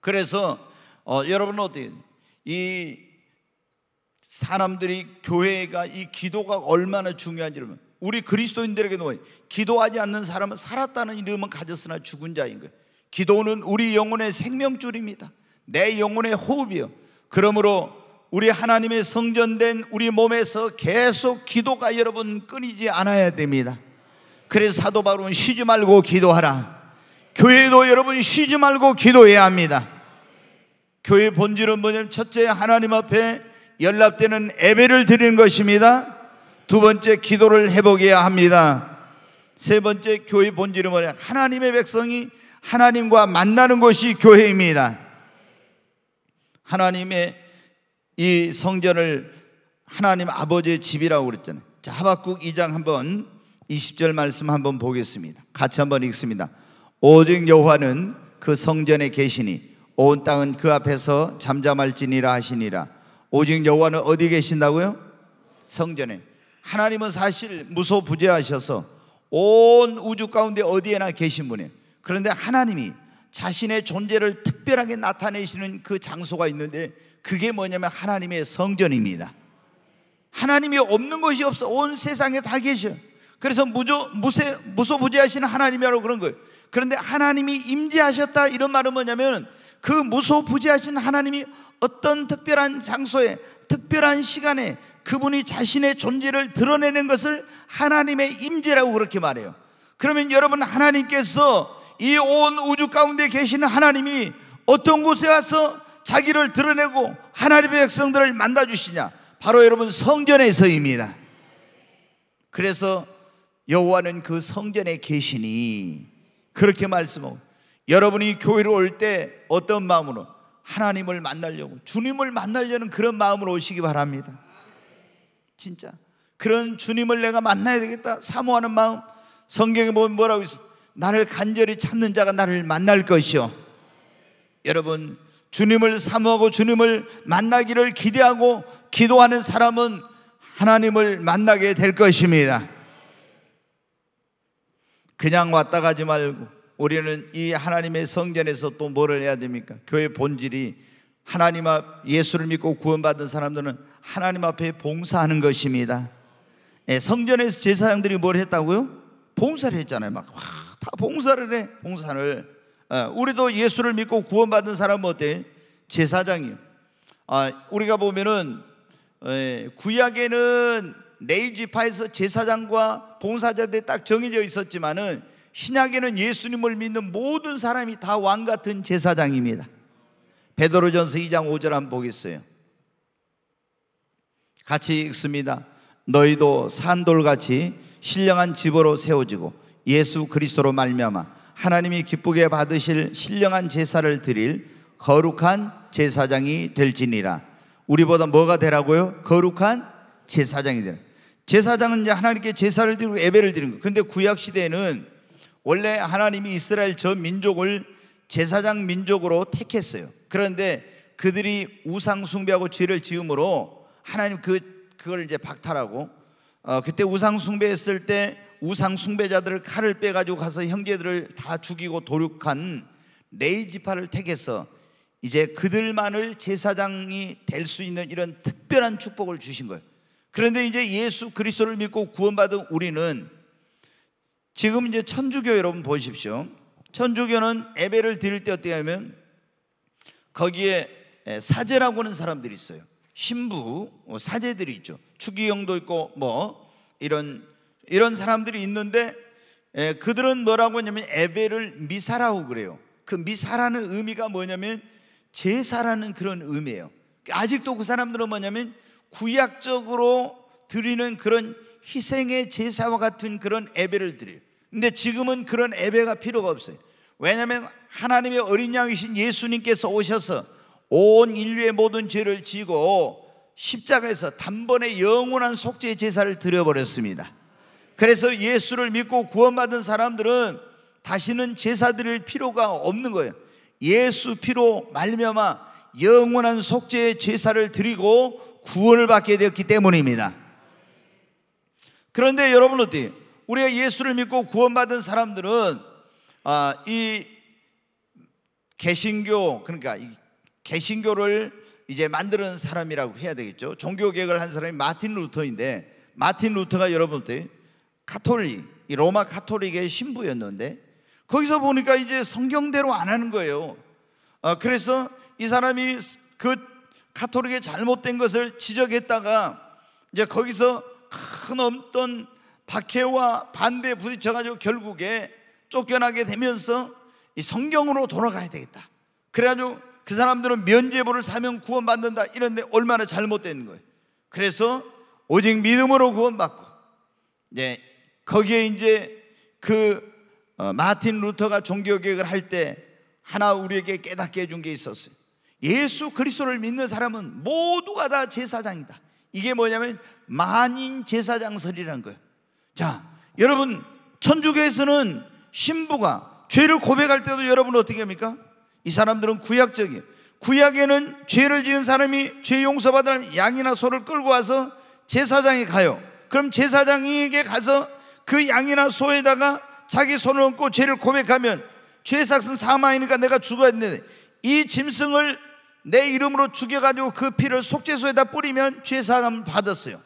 그래서 어, 여러분 어떻게 이 사람들이 교회가 이 기도가 얼마나 중요한지를 우리 그리스도인들에게도 기도하지 않는 사람은 살았다는 이름은 가졌으나 죽은 자인 거예요. 기도는 우리 영혼의 생명줄입니다. 내 영혼의 호흡이요. 그러므로 우리 하나님의 성전된 우리 몸에서 계속 기도가 여러분 끊이지 않아야 됩니다. 그래서 사도 바울은 쉬지 말고 기도하라. 교회도 여러분 쉬지 말고 기도해야 합니다. 교회 본질은 뭐냐면 첫째 하나님 앞에 연락되는 예배를 드리는 것입니다. 두 번째 기도를 회복해야 합니다. 세 번째 교회 본질은 뭐냐? 하나님의 백성이 하나님과 만나는 것이 교회입니다. 하나님의 이 성전을 하나님 아버지의 집이라고 그랬잖아요. 자, 하박국 2장 한번 20절 말씀 한번 보겠습니다. 같이 한번 읽습니다. 오직 여호와는 그 성전에 계시니 온 땅은 그 앞에서 잠잠할지니라 하시니라. 오직 여호와는 어디 계신다고요? 성전에. 하나님은 사실 무소부재하셔서 온 우주 가운데 어디에나 계신 분이에요. 그런데 하나님이 자신의 존재를 특별하게 나타내시는 그 장소가 있는데 그게 뭐냐면 하나님의 성전입니다. 하나님이 없는 것이 없어 온 세상에 다 계셔. 그래서 무조 무세 무소부재하시는 하나님이라고 그런 거예요. 그런데 하나님이 임재하셨다 이런 말은 뭐냐면 그 무소부재하신 하나님이 어떤 특별한 장소에 특별한 시간에 그분이 자신의 존재를 드러내는 것을 하나님의 임재라고 그렇게 말해요. 그러면 여러분 하나님께서 이 온 우주 가운데 계시는 하나님이 어떤 곳에 와서 자기를 드러내고 하나님의 백성들을 만나 주시냐? 바로 여러분 성전에서입니다. 그래서 여호와는 그 성전에 계시니 그렇게 말씀하고 여러분이 교회로 올 때 어떤 마음으로 하나님을 만나려고 주님을 만나려는 그런 마음으로 오시기 바랍니다. 진짜. 그런 주님을 내가 만나야 되겠다. 사모하는 마음. 성경에 보면 뭐라고 있어? 나를 간절히 찾는 자가 나를 만날 것이요. 여러분, 주님을 사모하고 주님을 만나기를 기대하고 기도하는 사람은 하나님을 만나게 될 것입니다. 그냥 왔다 가지 말고 우리는 이 하나님의 성전에서 또 뭐를 해야 됩니까? 교회 본질이 하나님 앞 예수를 믿고 구원받은 사람들은 하나님 앞에 봉사하는 것입니다. 예, 성전에서 제사장들이 뭘 했다고요? 봉사를 했잖아요. 막다 봉사를 해. 봉사를. 예, 우리도 예수를 믿고 구원받은 사람은 어때? 제사장이요. 아, 우리가 보면은 예, 구약에는 레이지파에서 제사장과 봉사자들이 딱 정해져 있었지만은 신약에는 예수님을 믿는 모든 사람이 다 왕 같은 제사장입니다. 베드로전서 2장 5절 한번 보겠어요. 같이 읽습니다. 너희도 산돌같이 신령한 집으로 세워지고 예수 그리스도로 말미암아 하나님이 기쁘게 받으실 신령한 제사를 드릴 거룩한 제사장이 될지니라. 우리보다 뭐가 되라고요? 거룩한 제사장이 되라. 제사장은 이제 하나님께 제사를 드리고 예배를 드리는 거 근데 구약 시대에는 원래 하나님이 이스라엘 전 민족을 제사장 민족으로 택했어요. 그런데 그들이 우상 숭배하고 죄를 지음으로 하나님 그 그걸 이제 박탈하고 어, 그때 우상 숭배했을 때 우상 숭배자들을 칼을 빼가지고 가서 형제들을 다 죽이고 도륙한 레이 지파를 택해서 이제 그들만을 제사장이 될 수 있는 이런 특별한 축복을 주신 거예요. 그런데 이제 예수 그리스도를 믿고 구원받은 우리는 지금 이제 천주교 여러분 보십시오. 천주교는 예배를 드릴 때 어떻게 하면 거기에 사제라고 하는 사람들이 있어요. 신부 뭐 사제들이 있죠. 추기형도 있고 뭐 이런 이런 사람들이 있는데 에, 예, 그들은 뭐라고 하냐면 에베를 미사라고 그래요. 그 미사라는 의미가 뭐냐면 제사라는 그런 의미예요. 아직도 그 사람들은 뭐냐면 구약적으로 드리는 그런 희생의 제사와 같은 그런 에베를 드려요. 근데 지금은 그런 에베가 필요가 없어요. 왜냐하면 하나님의 어린 양이신 예수님께서 오셔서 온 인류의 모든 죄를 지고 십자가에서 단번에 영원한 속죄 의 제사를 드려버렸습니다. 그래서 예수를 믿고 구원받은 사람들은 다시는 제사 드릴 필요가 없는 거예요. 예수 피로 말미암아 영원한 속죄 제사를 드리고 구원을 받게 되었기 때문입니다. 그런데 여러분 어때? 우리가 예수를 믿고 구원받은 사람들은 아, 이 개신교 그러니까 이 개신교를 이제 만드는 사람이라고 해야 되겠죠. 종교 개혁을 한 사람이 마틴 루터인데 마틴 루터가 여러분들 카톨릭 이 로마 카톨릭의 신부였는데 거기서 보니까 이제 성경대로 안 하는 거예요. 어, 그래서 이 사람이 그 카톨릭의 잘못된 것을 지적했다가 이제 거기서 큰 엄던 박해와 반대에 부딪혀가지고 결국에 쫓겨나게 되면서 이 성경으로 돌아가야 되겠다. 그래가지고 그 사람들은 면죄부를 사면 구원받는다 이런데 얼마나 잘못된 거예요. 그래서 오직 믿음으로 구원받고 네, 거기에 이제 그 어, 마틴 루터가 종교 개혁을 할 때 하나 우리에게 깨닫게 해준 게 있었어요. 예수 그리스도를 믿는 사람은 모두가 다 제사장이다. 이게 뭐냐면 만인 제사장설이라는 거예요. 자, 여러분 천주교에서는 신부가 죄를 고백할 때도 여러분 어떻게 합니까? 이 사람들은 구약적인 구약에는 죄를 지은 사람이 죄 용서받으라는 양이나 소를 끌고 와서 제사장이 가요. 그럼 제사장에게 가서 그 양이나 소에다가 자기 손을 얹고 죄를 고백하면 죄삭은 사망이니까 내가 죽어야 되는데 이 짐승을 내 이름으로 죽여가지고 그 피를 속죄소에다 뿌리면 죄사함 받았어요.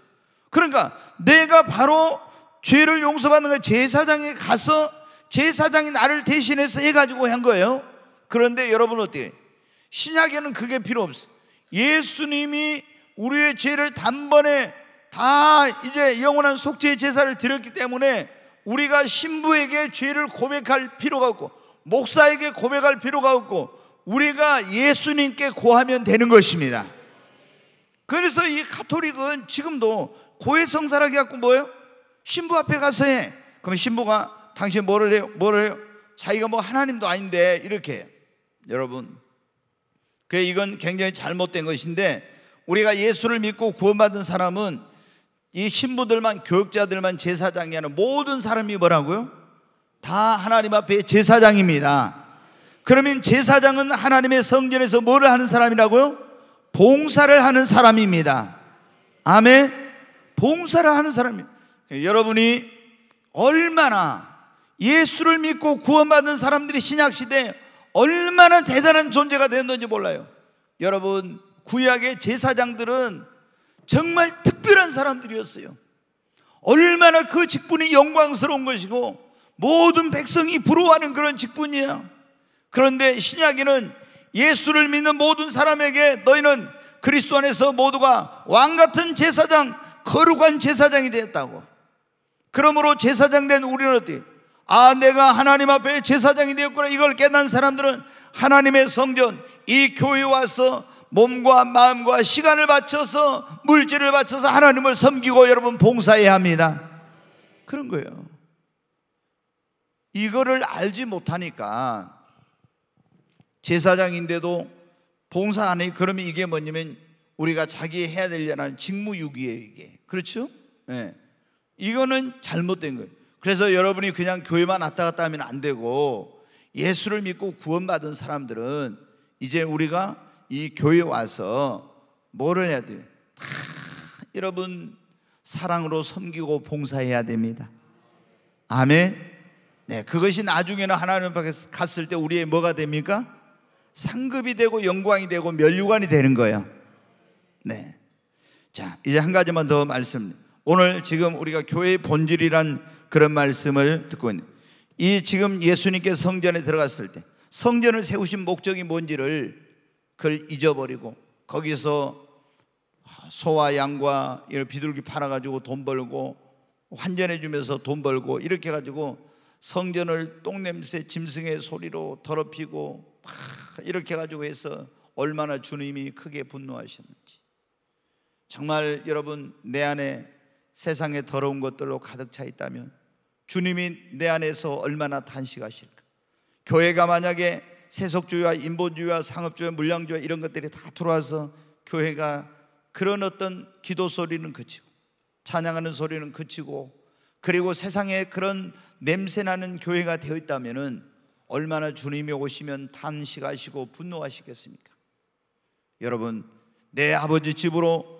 그러니까 내가 바로 죄를 용서받는 거 제사장에 가서 제사장이 나를 대신해서 해가지고 한 거예요. 그런데 여러분 어때요? 신약에는 그게 필요 없어. 예수님이 우리의 죄를 단번에 다 이제 영원한 속죄의 제사를 드렸기 때문에 우리가 신부에게 죄를 고백할 필요가 없고 목사에게 고백할 필요가 없고 우리가 예수님께 고하면 되는 것입니다. 그래서 이 카톨릭은 지금도 고해성사라기 갖고 뭐예요? 신부 앞에 가서 해. 그럼 신부가 당신 뭐를 해요? 뭐를 해요? 자기가 뭐 하나님도 아닌데 이렇게 여러분, 그 이건 굉장히 잘못된 것인데 우리가 예수를 믿고 구원받은 사람은 이 신부들만 교육자들만 제사장이 아니 모든 사람이 뭐라고요? 다 하나님 앞에 제사장입니다. 그러면 제사장은 하나님의 성전에서 뭐를 하는 사람이라고요? 봉사를 하는 사람입니다. 아멘. 봉사를 하는 사람이 여러분이 얼마나 예수를 믿고 구원받은 사람들이 신약 시대에 얼마나 대단한 존재가 되었는지 몰라요. 여러분, 구약의 제사장들은 정말 특별한 사람들이었어요. 얼마나 그 직분이 영광스러운 것이고 모든 백성이 부러워하는 그런 직분이야. 그런데 신약에는 예수를 믿는 모든 사람에게 너희는 그리스도 안에서 모두가 왕 같은 제사장, 거룩한 제사장이 되었다고. 그러므로 제사장 된 우리는 어때? 아, 내가 하나님 앞에 제사장이 되었구나. 이걸 깨닫는 사람들은 하나님의 성전, 이 교회 와서 몸과 마음과 시간을 바쳐서 물질을 바쳐서 하나님을 섬기고 여러분 봉사해야 합니다. 그런 거예요. 이거를 알지 못하니까 제사장인데도 봉사 안 해. 그러면 이게 뭐냐면 우리가 자기 해야 되려는 직무유기예요, 이게. 그렇죠? 예. 네. 이거는 잘못된 거예요. 그래서 여러분이 그냥 교회만 왔다 갔다 하면 안 되고 예수를 믿고 구원받은 사람들은 이제 우리가 이 교회 와서 뭐를 해야 돼요? 다 여러분 사랑으로 섬기고 봉사해야 됩니다. 아멘. 네, 그것이 나중에는 하나님 밖에 갔을 때 우리의 뭐가 됩니까? 상급이 되고 영광이 되고 면류관이 되는 거예요. 네. 자, 이제 한 가지만 더 말씀. 오늘 지금 우리가 교회의 본질이란 그런 말씀을 듣고 있는 이 지금 예수님께 성전에 들어갔을 때 성전을 세우신 목적이 뭔지를 그걸 잊어버리고 거기서 소와 양과 이런 비둘기 팔아가지고 돈 벌고 환전해 주면서 돈 벌고 이렇게 가지고 성전을 똥냄새 짐승의 소리로 더럽히고 막 이렇게 가지고 해서 얼마나 주님이 크게 분노하셨는지 정말 여러분 내 안에 세상의 더러운 것들로 가득 차 있다면 주님이 내 안에서 얼마나 단식하실까? 교회가 만약에 세속주의와 인본주의와 상업주의, 물량주의 이런 것들이 다 들어와서 교회가 그런 어떤 기도 소리는 그치고 찬양하는 소리는 그치고 그리고 세상에 그런 냄새나는 교회가 되어 있다면은 얼마나 주님이 오시면 탄식하시고 분노하시겠습니까? 여러분, 내 아버지 집으로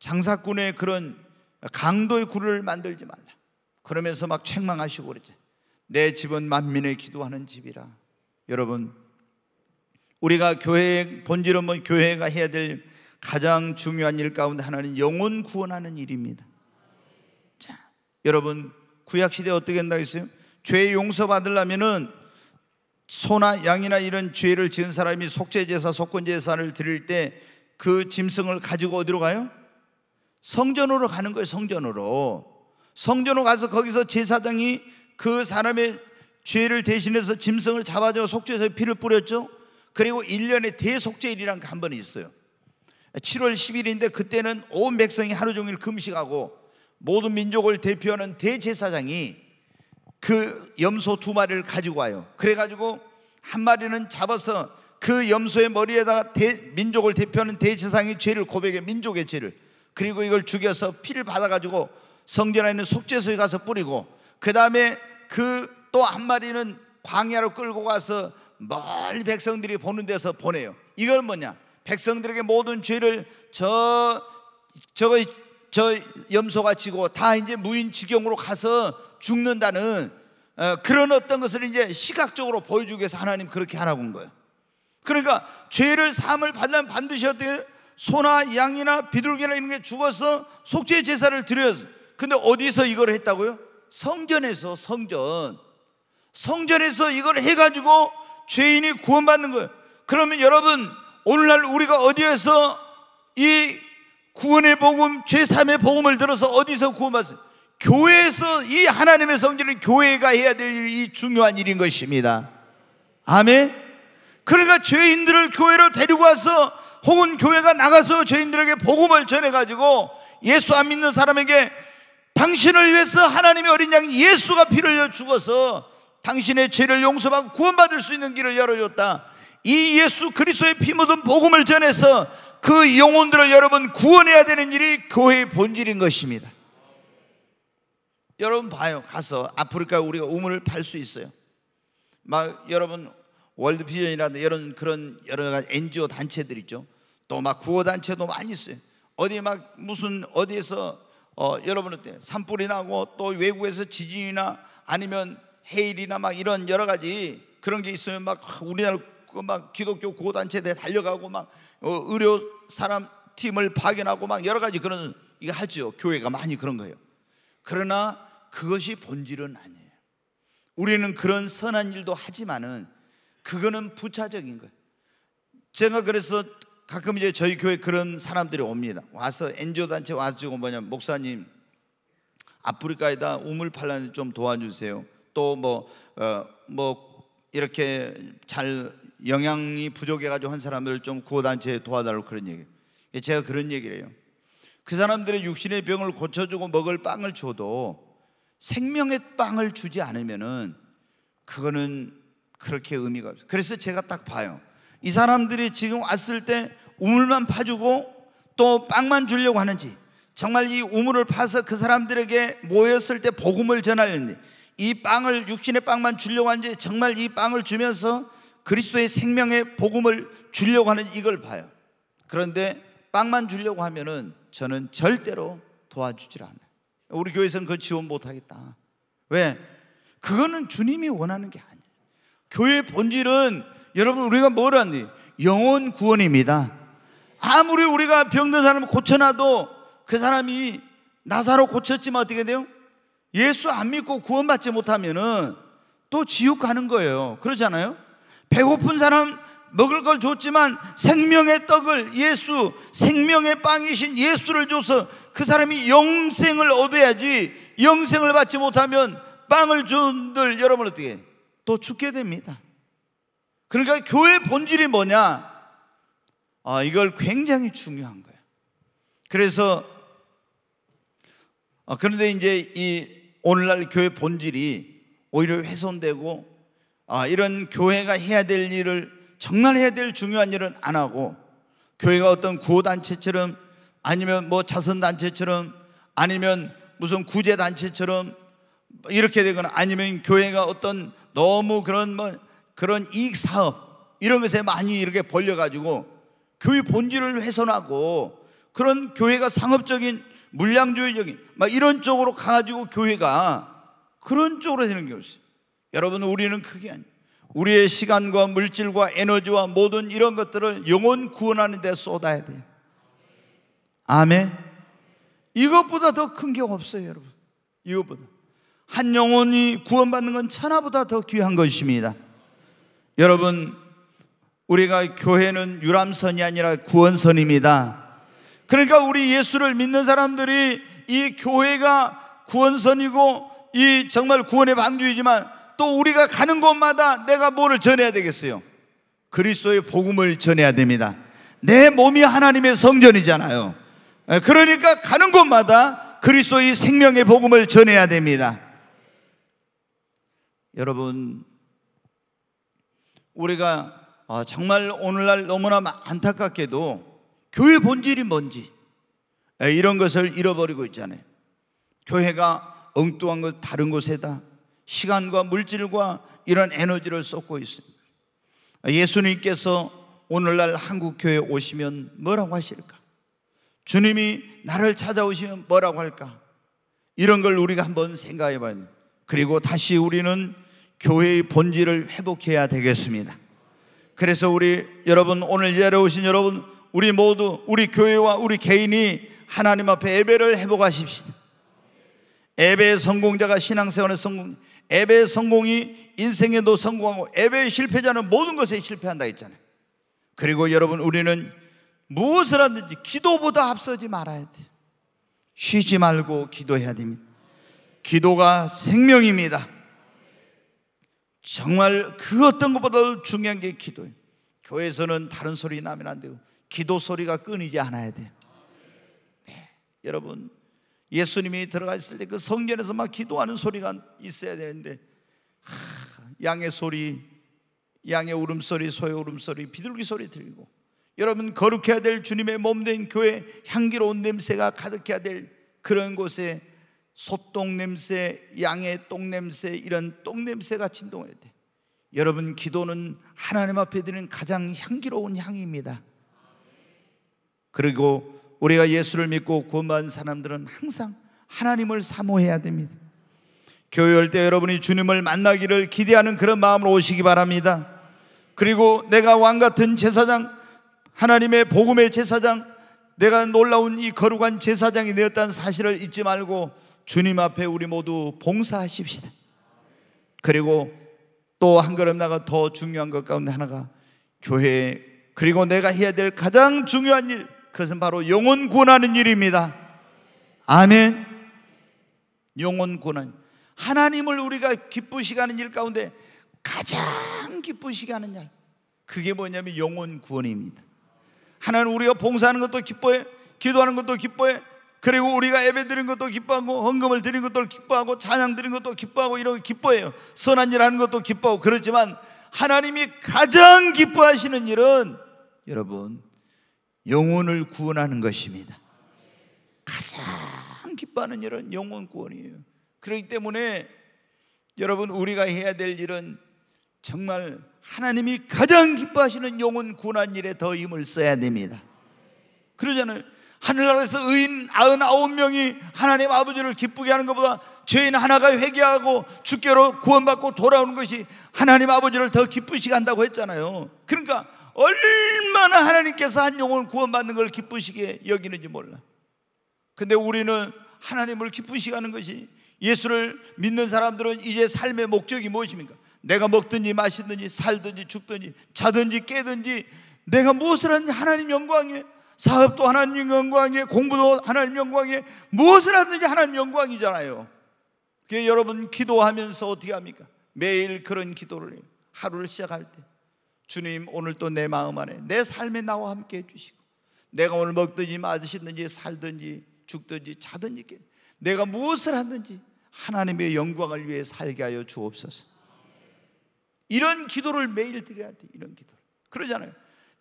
장사꾼의 그런 강도의 굴을 만들지 말라. 그러면서 막 책망하시고 그러죠내 집은 만민의 기도하는 집이라. 여러분, 우리가 교회 본질은 뭐 교회가 해야 될 가장 중요한 일 가운데 하나는 영혼 구원하는 일입니다. 자, 여러분 구약 시대 어떻게 한다고 했어요? 죄 용서 받으려면은 소나 양이나 이런 죄를 지은 사람이 속죄 제사, 속건 제사를 드릴 때 그 짐승을 가지고 어디로 가요? 성전으로 가는 거예요, 성전으로. 성전으로 가서 거기서 제사장이 그 사람의 죄를 대신해서 짐승을 잡아줘 속죄소에 피를 뿌렸죠. 그리고 1년에 대속죄일이라는 게 한 번 있어요. 7월 10일인데 그때는 온 백성이 하루 종일 금식하고 모든 민족을 대표하는 대제사장이 그 염소 두 마리를 가지고 와요. 그래가지고 한 마리는 잡아서 그 염소의 머리에다가 대, 민족을 대표하는 대제사장이 죄를 고백해 민족의 죄를 그리고 이걸 죽여서 피를 받아가지고 성전 에 있는 속죄소에 가서 뿌리고 그 다음에 그 또 한 마리는 광야로 끌고 가서 멀리 백성들이 보는 데서 보내요 이건 뭐냐 백성들에게 모든 죄를 저저저 염소가 지고 다 이제 무인 지경으로 가서 죽는다는 어, 그런 어떤 것을 이제 시각적으로 보여주기 위해서 하나님 그렇게 하라고 한 거예요. 그러니까 죄를 사을 받으면 반드시 어떻게 소나 양이나 비둘기나 이런 게 죽어서 속죄 제사를 드려요 근데 어디서 이걸 했다고요? 성전에서 성전 성전에서 이걸 해가지고 죄인이 구원받는 거예요 그러면 여러분 오늘날 우리가 어디에서 이 구원의 복음, 죄삼의 복음을 들어서 어디서 구원받았어요? 교회에서 이 하나님의 성전은 교회가 해야 될 이 중요한 일인 것입니다 아멘 그러니까 죄인들을 교회로 데리고 와서 혹은 교회가 나가서 죄인들에게 복음을 전해가지고 예수 안 믿는 사람에게 당신을 위해서 하나님의 어린 양 예수가 피를 흘려 죽어서 당신의 죄를 용서받고 구원받을 수 있는 길을 열어줬다. 이 예수 그리스도의 피 묻은 복음을 전해서 그 영혼들을 여러분 구원해야 되는 일이 교회의 본질인 것입니다. 여러분 봐요. 가서 아프리카 우리가 우물을 팔 수 있어요. 막 여러분 월드비전이라든 이런 그런 여러 가지 NGO 단체들 있죠. 또막 구호단체도 많이 있어요 어디 막 무슨 어디에서 어, 여러분 들때 산불이 나고 또 외국에서 지진이나 아니면 해일이나 막 이런 여러 가지 그런 게 있으면 막 우리나라 그 막 기독교 구호단체에 달려가고 막 어, 의료 사람 팀을 파견하고 막 여러 가지 그런 이거 하죠. 교회가 많이 그런 거예요. 그러나 그것이 본질은 아니에요. 우리는 그런 선한 일도 하지만은 그거는 부차적인 거예요. 제가 그래서 가끔 이제 저희 교회 그런 사람들이 옵니다. 와서 엔지오 단체 와주고 뭐냐 목사님 아프리카에다 우물 팔라는 좀 도와주세요. 또뭐뭐 어, 뭐 이렇게 잘영향이 부족해가지고 한 사람들 좀 구호단체에 도와달라고 그런 얘기. 제가 그런 얘기를 해요. 그 사람들의 육신의 병을 고쳐주고 먹을 빵을 줘도 생명의 빵을 주지 않으면은 그거는 그렇게 의미가 없어요. 그래서 제가 딱 봐요. 이 사람들이 지금 왔을 때 우물만 파주고 또 빵만 주려고 하는지 정말 이 우물을 파서 그 사람들에게 모였을 때 복음을 전하려는지 이 빵을 육신의 빵만 주려고 하는지 정말 이 빵을 주면서 그리스도의 생명의 복음을 주려고 하는 이걸 봐요. 그런데 빵만 주려고 하면은 저는 절대로 도와주질 않아요. 우리 교회에서는 그 지원 못 하겠다. 왜? 그거는 주님이 원하는 게 아니에요. 교회 의 본질은 여러분 우리가 뭘 하니? 영혼 구원입니다. 아무리 우리가 병든 사람을 고쳐놔도 그 사람이 나사로 고쳤지만 어떻게 돼요? 예수 안 믿고 구원받지 못하면은 또 지옥 가는 거예요. 그러잖아요. 배고픈 사람 먹을 걸 줬지만 생명의 떡을 예수, 생명의 빵이신 예수를 줘서 그 사람이 영생을 얻어야지 영생을 받지 못하면 빵을 준들 여러분 어떻게 또 죽게 됩니다. 그러니까 교회 본질이 뭐냐? 아, 이걸 굉장히 중요한 거예요. 그래서 아, 그런데 이제 이 오늘날 교회 본질이 오히려 훼손되고 아, 이런 교회가 해야 될 일을 정말 해야 될 중요한 일은 안 하고 교회가 어떤 구호단체처럼 아니면 뭐 자선단체처럼 아니면 무슨 구제단체처럼 이렇게 되거나 아니면 교회가 어떤 너무 그런 뭐 그런 이익 사업 이런 것에 많이 이렇게 벌려가지고 교회 본질을 훼손하고 그런 교회가 상업적인 물량주의적인 막 이런 쪽으로 가가지고 교회가 그런 쪽으로 되는 게 없어요. 여러분 우리는 그게 아니에요. 우리의 시간과 물질과 에너지와 모든 이런 것들을 영혼 구원하는 데 쏟아야 돼요. 아멘. 이것보다 더 큰 게 없어요, 여러분. 이것보다. 한 영혼이 구원받는 건 천하보다 더 귀한 것입니다. 여러분, 우리가 교회는 유람선이 아니라 구원선입니다. 그러니까 우리 예수를 믿는 사람들이 이 교회가 구원선이고 이 정말 구원의 방주이지만 또 우리가 가는 곳마다 내가 뭐를 전해야 되겠어요? 그리스도의 복음을 전해야 됩니다. 내 몸이 하나님의 성전이잖아요. 예, 그러니까 가는 곳마다 그리스도의 생명의 복음을 전해야 됩니다. 여러분 우리가 아, 정말 오늘날 너무나 안타깝게도 교회 본질이 뭔지 이런 것을 잃어버리고 있잖아요. 교회가 엉뚱한 것 다른 곳에다 시간과 물질과 이런 에너지를 쏟고 있습니다. 아, 예수님께서 오늘날 한국 교회 오시면 뭐라고 하실까? 주님이 나를 찾아오시면 뭐라고 할까? 이런 걸 우리가 한번 생각해 봐야 됩니다. 그리고 다시 우리는 교회의 본질을 회복해야 되겠습니다. 그래서 우리 여러분 오늘 예배 오신 여러분 우리 모두 우리 교회와 우리 개인이 하나님 앞에 예배를 회복하십시다. 예배 성공자가 신앙생활의 성공, 예배 성공이 인생에도 성공하고 예배 실패자는 모든 것에 실패한다 했잖아요. 그리고 여러분 우리는 무엇을 하든지 기도보다 앞서지 말아야 돼요. 쉬지 말고 기도해야 됩니다. 기도가 생명입니다. 정말 그 어떤 것보다도 중요한 게 기도예요. 교회에서는 다른 소리 나면 안 되고 기도 소리가 끊이지 않아야 돼요. 네. 여러분 예수님이 들어가 있을 때 그 성전에서 막 기도하는 소리가 있어야 되는데 하, 양의 소리, 양의 울음소리, 소의 울음소리, 비둘기 소리 들리고 여러분 거룩해야 될 주님의 몸된 교회 향기로운 냄새가 가득해야 될 그런 곳에 소똥 냄새, 양의 똥 냄새 이런 똥 냄새가 진동해야 돼. 여러분 기도는 하나님 앞에 드는 가장 향기로운 향입니다. 그리고 우리가 예수를 믿고 구원받은 사람들은 항상 하나님을 사모해야 됩니다. 교회 올때 여러분이 주님을 만나기를 기대하는 그런 마음으로 오시기 바랍니다. 그리고 내가 왕 같은 제사장, 하나님의 복음의 제사장, 내가 놀라운 이 거룩한 제사장이 되었다는 사실을 잊지 말고 주님 앞에 우리 모두 봉사하십시다. 그리고 또 한 걸음 나가 더 중요한 것 가운데 하나가 교회 그리고 내가 해야 될 가장 중요한 일 그것은 바로 영혼 구원하는 일입니다. 아멘. 영혼 구원 하나님을 우리가 기쁘시게 하는 일 가운데 가장 기쁘시게 하는 일 그게 뭐냐면 영혼 구원입니다. 하나님 우리가 봉사하는 것도 기뻐해 기도하는 것도 기뻐해 그리고 우리가 예배 드린 것도 기뻐하고 헌금을 드린 것도 기뻐하고 찬양 드린 것도 기뻐하고 이런 거 기뻐해요. 선한 일 하는 것도 기뻐하고 그렇지만 하나님이 가장 기뻐하시는 일은 여러분 영혼을 구원하는 것입니다. 가장 기뻐하는 일은 영혼 구원이에요. 그렇기 때문에 여러분 우리가 해야 될 일은 정말 하나님이 가장 기뻐하시는 영혼 구원한 일에 더 힘을 써야 됩니다. 그러잖아요. 하늘나라에서 의인 99명이 하나님 아버지를 기쁘게 하는 것보다 죄인 하나가 회개하고 죽께로 구원받고 돌아오는 것이 하나님 아버지를 더 기쁘시게 한다고 했잖아요. 그러니까 얼마나 하나님께서 한 영혼을 구원받는 걸 기쁘시게 여기는지 몰라. 근데 우리는 하나님을 기쁘시게 하는 것이 예수를 믿는 사람들은 이제 삶의 목적이 무엇입니까? 내가 먹든지 마시든지 살든지 죽든지 자든지 깨든지 내가 무엇을 하는지 하나님 영광에 사업도 하나님 영광에 이 공부도 하나님 영광에 이 무엇을 하든지 하나님 영광이잖아요. 그 여러분 기도하면서 어떻게 합니까? 매일 그런 기도를 해요. 하루를 시작할 때 주님 오늘 도내 마음 안에 내 삶에 나와 함께 해주시고 내가 오늘 먹든지 마시든지 살든지 죽든지 자든지 내가 무엇을 하든지 하나님의 영광을 위해 살게 하여 주옵소서. 이런 기도를 매일 드려야 돼. 이런 기도. 를 그러잖아요.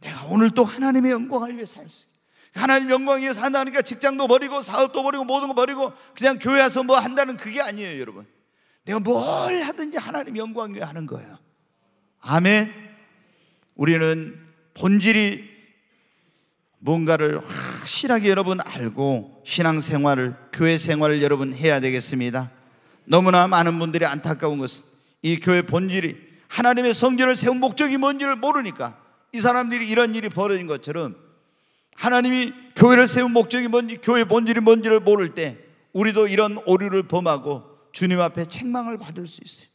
내가 오늘 또 하나님의 영광을 위해 살 수. 하나님 영광 위해 산다니까 직장도 버리고 사업도 버리고 모든 거 버리고 그냥 교회 와서 뭐 한다는 그게 아니에요, 여러분. 내가 뭘 하든지 하나님 영광 위해 하는 거예요. 아멘. 우리는 본질이 뭔가를 확실하게 여러분 알고 신앙 생활을, 교회 생활을 여러분 해야 되겠습니다. 너무나 많은 분들이 안타까운 것은 이 교회 본질이 하나님의 성전을 세운 목적이 뭔지를 모르니까 이 사람들이 이런 일이 벌어진 것처럼 하나님이 교회를 세운 목적이 뭔지 교회 본질이 뭔지를 모를 때 우리도 이런 오류를 범하고 주님 앞에 책망을 받을 수 있어요.